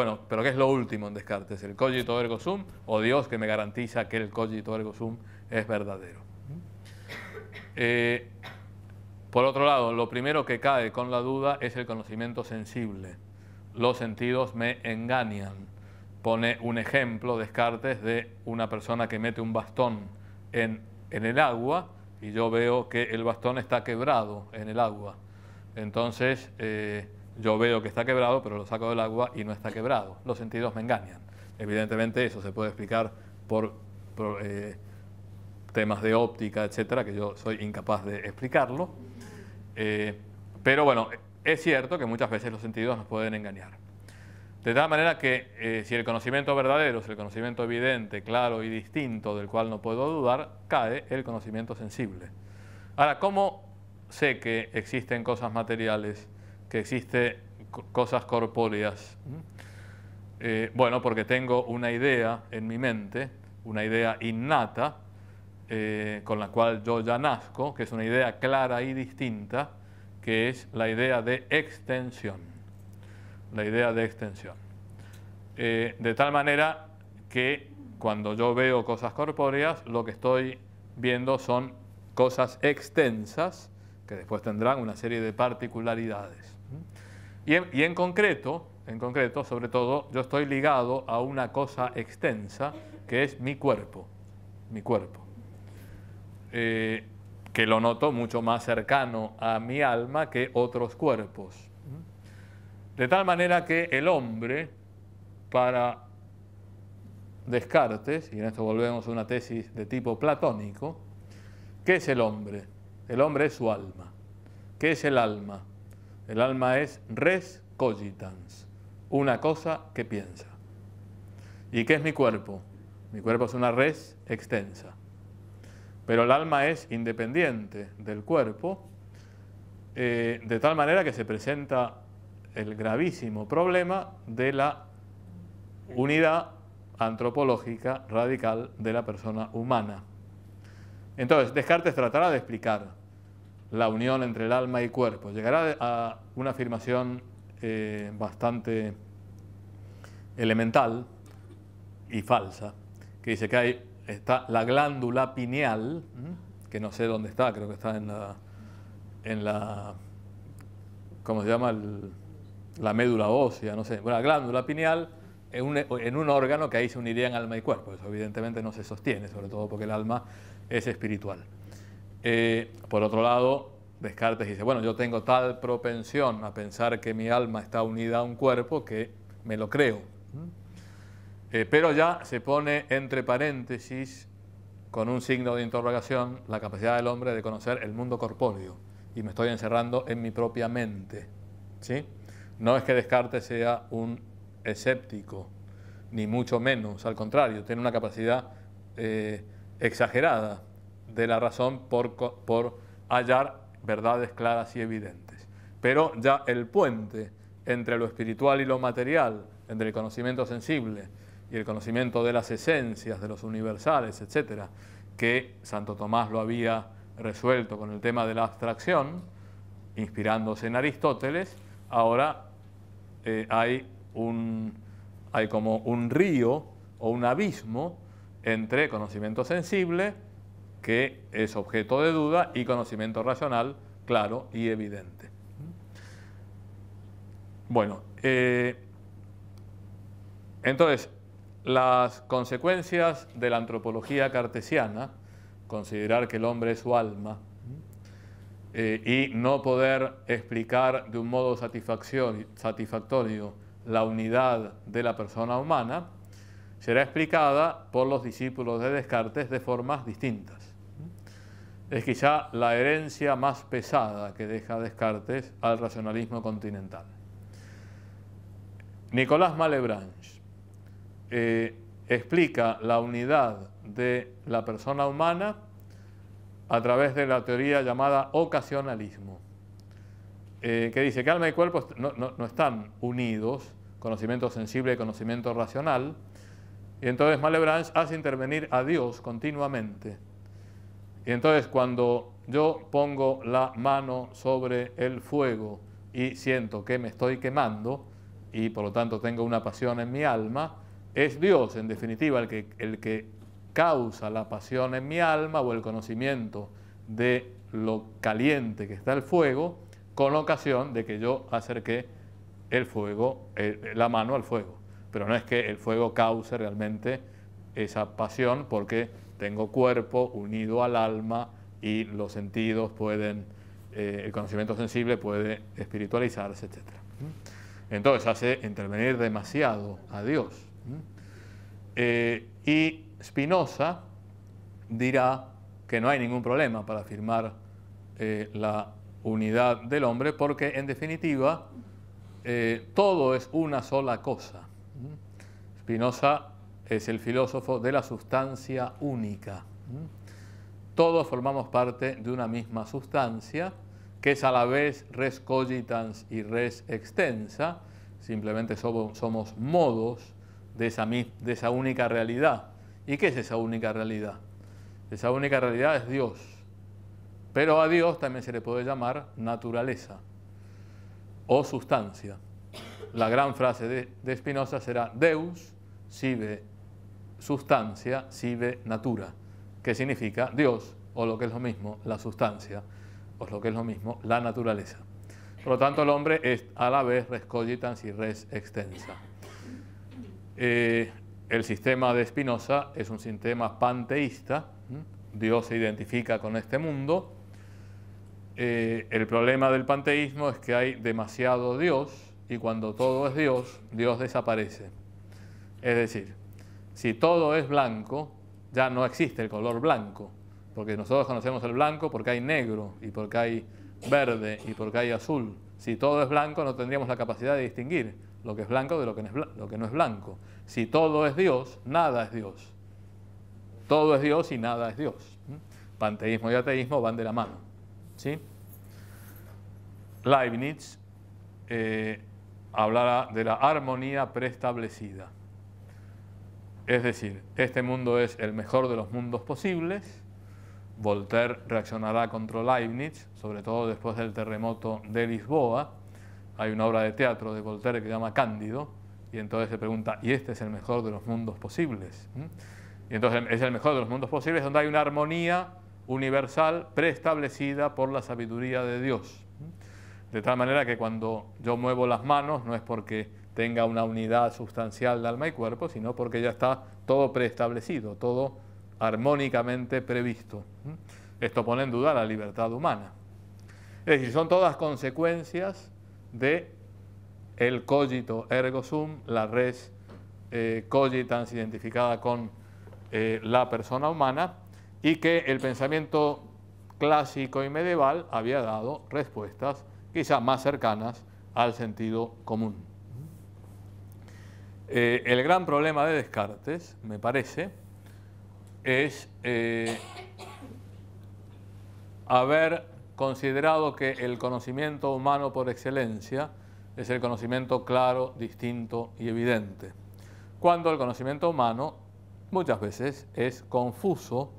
Speaker 1: bueno, pero ¿qué es lo último en Descartes? ¿El cogito ergo sum o Dios que me garantiza que el cogito ergo sum es verdadero? Eh, por otro lado, lo primero que cae con la duda es el conocimiento sensible. Los sentidos me engañan. Pone un ejemplo, Descartes, de una persona que mete un bastón en, el agua y yo veo que el bastón está quebrado en el agua. Entonces, eh, yo veo que está quebrado, pero lo saco del agua y no está quebrado. Los sentidos me engañan. Evidentemente eso se puede explicar por, eh, temas de óptica, etcétera, que yo soy incapaz de explicarlo. Eh, pero bueno, es cierto que muchas veces los sentidos nos pueden engañar. De tal manera que eh, si el conocimiento verdadero es el conocimiento evidente, claro y distinto, del cual no puedo dudar, cae el conocimiento sensible. Ahora, ¿cómo sé que existen cosas materiales, que existen cosas corpóreas? ¿Mm? Eh, bueno, porque tengo una idea en mi mente, una idea innata, eh, con la cual yo ya nazco, que es una idea clara y distinta, que es la idea de extensión. La idea de extensión. Eh, de tal manera que cuando yo veo cosas corpóreas, lo que estoy viendo son cosas extensas, que después tendrán una serie de particularidades. Y en, y en concreto, en concreto, sobre todo, yo estoy ligado a una cosa extensa, que es mi cuerpo, mi cuerpo. Eh, que lo noto mucho más cercano a mi alma que otros cuerpos. De tal manera que el hombre, para Descartes, y en esto volvemos a una tesis de tipo platónico, ¿qué es el hombre? El hombre es su alma. ¿Qué es el alma? El alma es res cogitans, una cosa que piensa. ¿Y qué es mi cuerpo? Mi cuerpo es una res extensa, pero el alma es independiente del cuerpo, eh, de tal manera que se presenta el gravísimo problema de la unidad antropológica radical de la persona humana. Entonces, Descartes tratará de explicar la unión entre el alma y cuerpo. Llegará a una afirmación eh, bastante elemental y falsa, que dice que hay está la glándula pineal, que no sé dónde está, creo que está en la, en la ¿cómo se llama? la médula ósea, no sé. Bueno, la glándula pineal en un, órgano que ahí se unirían alma y cuerpo. Eso evidentemente no se sostiene, sobre todo porque el alma es espiritual. Eh, por otro lado, Descartes dice, bueno, yo tengo tal propensión a pensar que mi alma está unida a un cuerpo que me lo creo. Eh, pero ya se pone entre paréntesis, con un signo de interrogación, la capacidad del hombre de conocer el mundo corpóreo. Y me estoy encerrando en mi propia mente. ¿sí? No es que Descartes sea un escéptico, ni mucho menos, al contrario, tiene una capacidad eh, exagerada de la razón por hallar verdades claras y evidentes. Pero ya el puente entre lo espiritual y lo material, entre el conocimiento sensible y el conocimiento de las esencias, de los universales, etcétera, que Santo Tomás lo había resuelto con el tema de la abstracción, inspirándose en Aristóteles, ahora eh, hay, un, hay como un río o un abismo entre conocimiento sensible, que es objeto de duda, y conocimiento racional, claro y evidente. Bueno, eh, entonces, las consecuencias de la antropología cartesiana, considerar que el hombre es su alma, eh, y no poder explicar de un modo satisfactorio la unidad de la persona humana, será explicada por los discípulos de Descartes de formas distintas. Es quizá la herencia más pesada que deja Descartes al racionalismo continental. Nicolás Malebrán. Eh, explica la unidad de la persona humana a través de la teoría llamada ocasionalismo, eh, que dice que alma y cuerpo no, no están unidos, conocimiento sensible y conocimiento racional, y entonces Malebranche hace intervenir a Dios continuamente. Y entonces cuando yo pongo la mano sobre el fuego y siento que me estoy quemando, y por lo tanto tengo una pasión en mi alma, es Dios, en definitiva, el que, el que causa la pasión en mi alma o el conocimiento de lo caliente que está el fuego con ocasión de que yo acerque el fuego, eh, la mano al fuego. Pero no es que el fuego cause realmente esa pasión porque tengo cuerpo unido al alma y los sentidos pueden, eh, el conocimiento sensible puede espiritualizarse, etc. Entonces hace intervenir demasiado a Dios. Eh, y Spinoza dirá que no hay ningún problema para afirmar eh, la unidad del hombre porque en definitiva eh, todo es una sola cosa. Spinoza es el filósofo de la sustancia única. Todos formamos parte de una misma sustancia que es a la vez res cogitans y res extensa, simplemente somos modos de esa, de esa única realidad. ¿Y qué es esa única realidad? Esa única realidad es Dios. Pero a Dios también se le puede llamar naturaleza o sustancia. La gran frase de, de Spinoza será Deus sive sustancia, sive natura, que significa Dios o lo que es lo mismo, la sustancia, o lo que es lo mismo, la naturaleza. Por lo tanto, el hombre es a la vez res cogitans y res extensa. Eh, el sistema de Spinoza es un sistema panteísta, Dios se identifica con este mundo. Eh, el problema del panteísmo es que hay demasiado Dios y cuando todo es Dios, Dios desaparece. Es decir, si todo es blanco, ya no existe el color blanco, porque nosotros conocemos el blanco porque hay negro y porque hay verde y porque hay azul. Si todo es blanco no tendríamos la capacidad de distinguir lo que es blanco de lo que no es blanco. Si todo es Dios, nada es Dios. Todo es Dios y nada es Dios. Panteísmo y ateísmo van de la mano. ¿sí? Leibniz eh, hablará de la armonía preestablecida. Es decir, este mundo es el mejor de los mundos posibles. Voltaire reaccionará contra Leibniz, sobre todo después del terremoto de Lisboa hay una obra de teatro de Voltaire que se llama Cándido, y entonces se pregunta, ¿y este es el mejor de los mundos posibles?
Speaker 2: ¿Mm?
Speaker 1: Y entonces es el mejor de los mundos posibles donde hay una armonía universal preestablecida por la sabiduría de Dios. ¿Mm? De tal manera que cuando yo muevo las manos no es porque tenga una unidad sustancial de alma y cuerpo, sino porque ya está todo preestablecido, todo armónicamente previsto. ¿Mm? Esto pone en duda la libertad humana. Es decir, son todas consecuencias de el cogito ergo sum, la res eh, cogitans identificada con eh, la persona humana y que el pensamiento clásico y medieval había dado respuestas quizá más cercanas al sentido común. Eh, el gran problema de Descartes, me parece, es haber considerado que el conocimiento humano por excelencia es el conocimiento claro, distinto y evidente. Cuando el conocimiento humano muchas veces es confuso,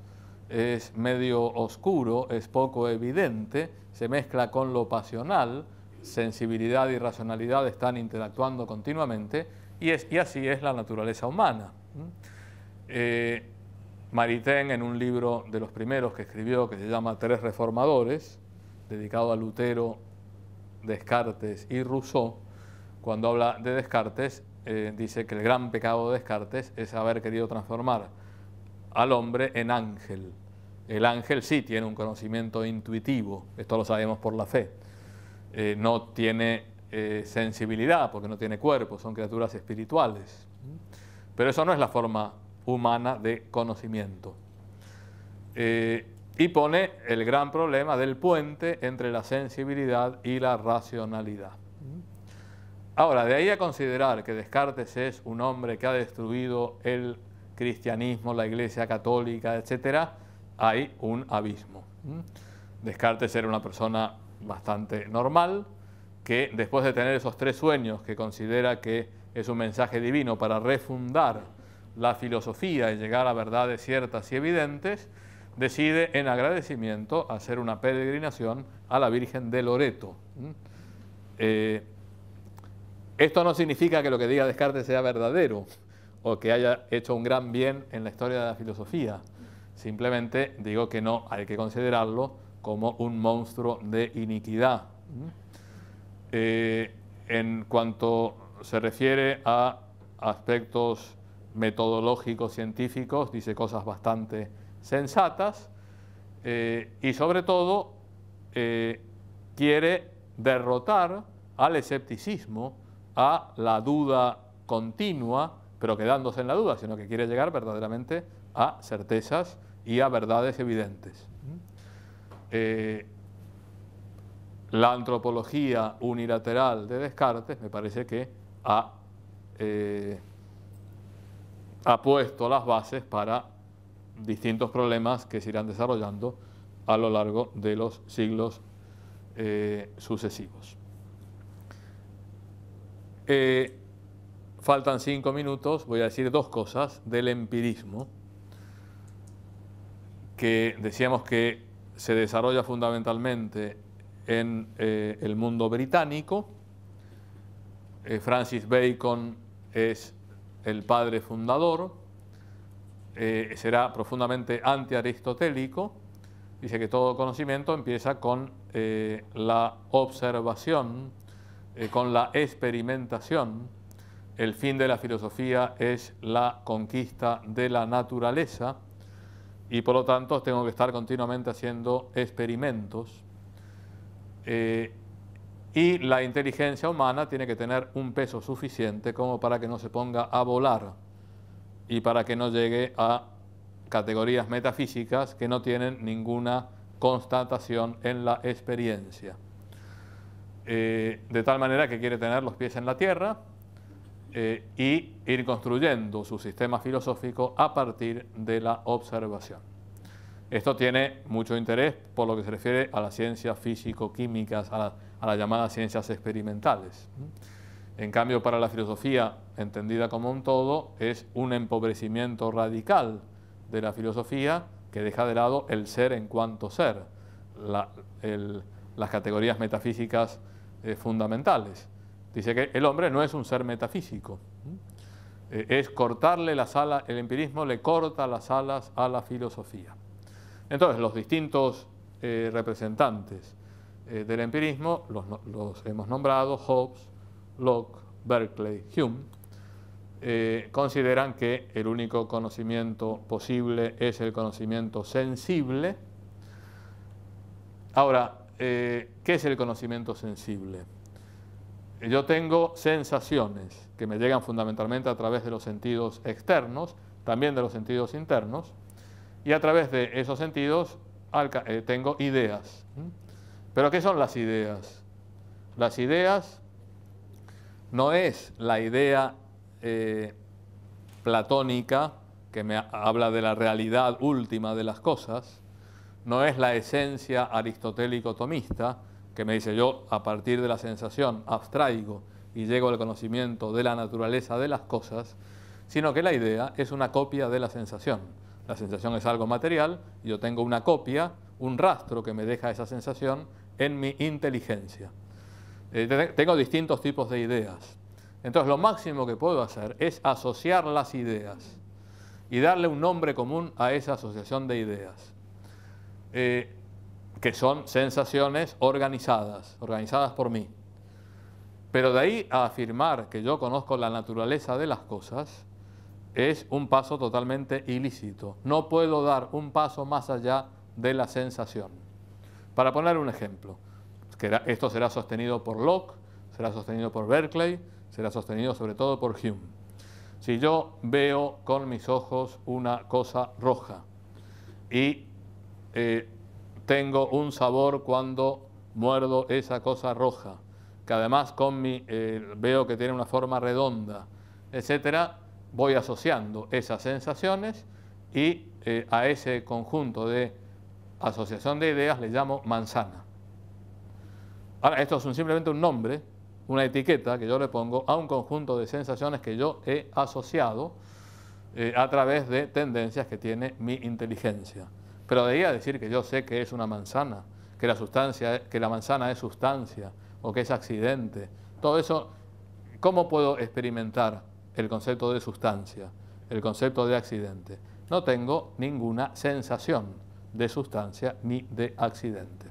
Speaker 1: es medio oscuro, es poco evidente, se mezcla con lo pasional, sensibilidad y racionalidad están interactuando continuamente y, así es la naturaleza humana. Eh, Maritain en un libro de los primeros que escribió que se llama Tres Reformadores, dedicado a Lutero, Descartes y Rousseau, cuando habla de Descartes, eh, dice que el gran pecado de Descartes es haber querido transformar al hombre en ángel. El ángel sí tiene un conocimiento intuitivo, esto lo sabemos por la fe. Eh, no tiene eh, sensibilidad porque no tiene cuerpo, son criaturas espirituales. Pero eso no es la forma humana de conocimiento y pone el gran problema del puente entre la sensibilidad y la racionalidad. Ahora, de ahí a considerar que Descartes es un hombre que ha destruido el cristianismo, la iglesia católica, etc., hay un abismo. Descartes era una persona bastante normal, que después de tener esos tres sueños que considera que es un mensaje divino para refundar la filosofía y llegar a verdades ciertas y evidentes, decide en agradecimiento hacer una peregrinación a la Virgen de Loreto. ¿Mm? Eh, esto no significa que lo que diga Descartes sea verdadero o que haya hecho un gran bien en la historia de la filosofía. Simplemente digo que no hay que considerarlo como un monstruo de iniquidad. ¿Mm? Eh, en cuanto se refiere a aspectos metodológicos científicos, dice cosas bastante sensatas eh, y sobre todo eh, quiere derrotar al escepticismo, a la duda continua, pero quedándose en la duda, sino que quiere llegar verdaderamente a certezas y a verdades evidentes. Eh, la antropología unilateral de Descartes me parece que ha, ha puesto las bases para distintos problemas que se irán desarrollando a lo largo de los siglos eh, sucesivos. Eh, faltan cinco minutos, voy a decir dos cosas del empirismo, que decíamos que se desarrolla fundamentalmente en eh, el mundo británico. Francis Bacon es el padre fundador, eh, será profundamente antiaristotélico. Dice que todo conocimiento empieza con eh, la observación, eh, con la experimentación. El fin de la filosofía es la conquista de la naturaleza y por lo tanto tengo que estar continuamente haciendo experimentos. y la inteligencia humana tiene que tener un peso suficiente como para que no se ponga a volar y para que no llegue a categorías metafísicas que no tienen ninguna constatación en la experiencia. Eh, de tal manera que quiere tener los pies en la tierra eh, y ir construyendo su sistema filosófico a partir de la observación. Esto tiene mucho interés por lo que se refiere a las ciencias físico-químicas, a las llamadas ciencias experimentales. En cambio, para la filosofía, entendida como un todo, es un empobrecimiento radical de la filosofía que deja de lado el ser en cuanto ser, las categorías metafísicas eh, fundamentales. Dice que el hombre no es un ser metafísico. Eh, es cortarle las alas, el empirismo le corta las alas a la filosofía. Entonces, los distintos eh, representantes del empirismo los hemos nombrado, Hobbes, Locke, Berkeley, Hume, eh, consideran que el único conocimiento posible es el conocimiento sensible. Ahora, eh, ¿qué es el conocimiento sensible? Yo tengo sensaciones que me llegan fundamentalmente a través de los sentidos externos, también de los sentidos internos, y a través de esos sentidos eh, tengo ideas. ¿Pero qué son las ideas? Las ideas no es la idea eh, platónica que me habla de la realidad última de las cosas, no es la esencia aristotélico-tomista que me dice yo a partir de la sensación abstraigo y llego al conocimiento de la naturaleza de las cosas, sino que la idea es una copia de la sensación. La sensación es algo material, yo tengo una copia, un rastro que me deja esa sensación en mi inteligencia. Eh, tengo distintos tipos de ideas. Entonces lo máximo que puedo hacer es asociar las ideas y darle un nombre común a esa asociación de ideas, eh, que son sensaciones organizadas, organizadas por mí. Pero de ahí a afirmar que yo conozco la naturaleza de las cosas es un paso totalmente ilícito. No puedo dar un paso más allá de la sensación. Para poner un ejemplo, esto será sostenido por Locke, será sostenido por Berkeley, será sostenido sobre todo por Hume. Si yo veo con mis ojos una cosa roja y eh, tengo un sabor cuando muerdo esa cosa roja, que además con mi, eh, veo que tiene una forma redonda, etcétera, voy asociando esas sensaciones y eh, a ese conjunto de asociación de ideas le llamo manzana. Ahora, esto es simplemente un nombre, una etiqueta que yo le pongo a un conjunto de sensaciones que yo he asociado eh, a través de tendencias que tiene mi inteligencia. Pero de ahí a decir que yo sé que es una manzana, que la, sustancia, que la manzana es sustancia o que es accidente, todo eso, ¿cómo puedo experimentar el concepto de sustancia, el concepto de accidente? No tengo ninguna sensación de sustancia ni de accidente.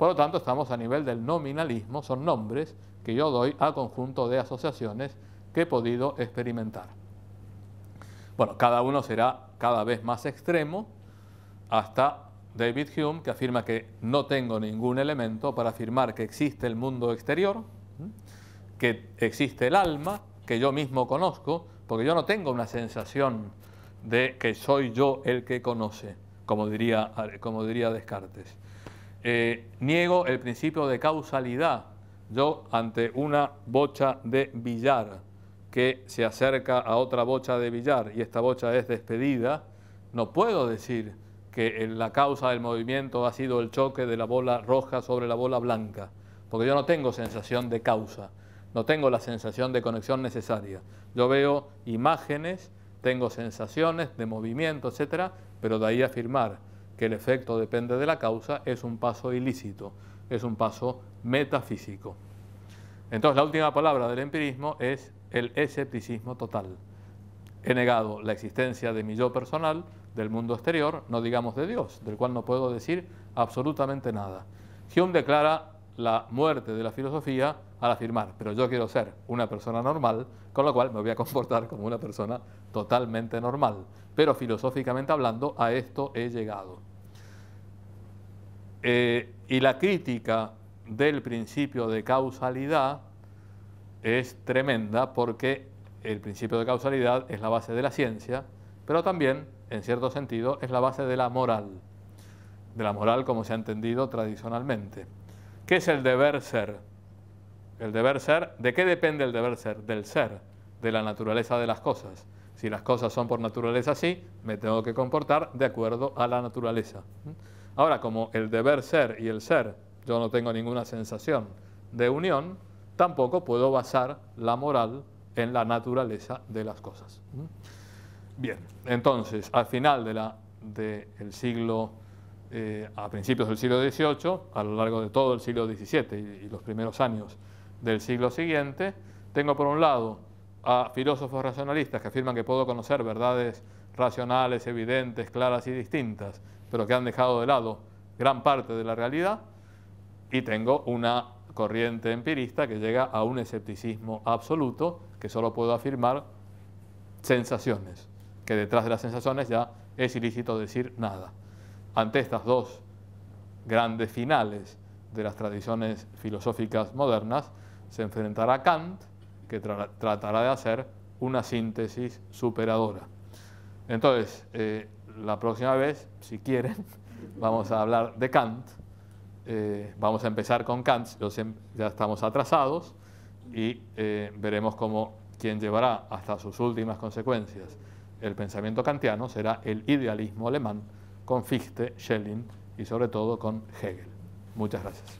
Speaker 1: Por lo tanto, estamos a nivel del nominalismo, son nombres que yo doy al conjunto de asociaciones que he podido experimentar. Bueno, cada uno será cada vez más extremo hasta David Hume, que afirma que no tengo ningún elemento para afirmar que existe el mundo exterior, que existe el alma, que yo mismo conozco, porque yo no tengo una sensación de que soy yo el que conoce, como diría, como diría Descartes. Eh, niego el principio de causalidad. Yo ante una bocha de billar que se acerca a otra bocha de billar y esta bocha es despedida, no puedo decir que la causa del movimiento ha sido el choque de la bola roja sobre la bola blanca, porque yo no tengo sensación de causa, no tengo la sensación de conexión necesaria. Yo veo imágenes, tengo sensaciones de movimiento, etcétera, pero de ahí afirmar que el efecto depende de la causa, es un paso ilícito, es un paso metafísico. Entonces la última palabra del empirismo es el escepticismo total. He negado la existencia de mi yo personal, del mundo exterior, no digamos de Dios, del cual no puedo decir absolutamente nada. Hume declara la muerte de la filosofía al afirmar, pero yo quiero ser una persona normal, con lo cual me voy a comportar como una persona totalmente normal. Pero filosóficamente hablando, a esto he llegado. Eh, y la crítica del principio de causalidad es tremenda porque el principio de causalidad es la base de la ciencia, pero también, en cierto sentido, es la base de la moral, de la moral como se ha entendido tradicionalmente. ¿Qué es el deber ser? El deber ser, ¿de qué depende el deber ser? Del ser, de la naturaleza de las cosas. Si las cosas son por naturaleza así, me tengo que comportar de acuerdo a la naturaleza. Ahora, como el deber ser y el ser, yo no tengo ninguna sensación de unión, tampoco puedo basar la moral en la naturaleza de las cosas. Bien, entonces, al final del siglo, eh, a principios del siglo XVIII, a lo largo de todo el siglo XVII y los primeros años del siglo siguiente, tengo por un lado a filósofos racionalistas que afirman que puedo conocer verdades racionales, evidentes, claras y distintas pero que han dejado de lado gran parte de la realidad, y tengo una corriente empirista que llega a un escepticismo absoluto, que solo puedo afirmar sensaciones, que detrás de las sensaciones ya es ilícito decir nada. Ante estas dos grandes finales de las tradiciones filosóficas modernas, se enfrentará Kant, que tratará de hacer una síntesis superadora. Entonces, eh, la próxima vez, si quieren, vamos a hablar de Kant. Eh, vamos a empezar con Kant, ya estamos atrasados y eh, veremos cómo quien llevará hasta sus últimas consecuencias el pensamiento kantiano será el idealismo alemán con Fichte, Schelling y sobre todo con Hegel. Muchas gracias.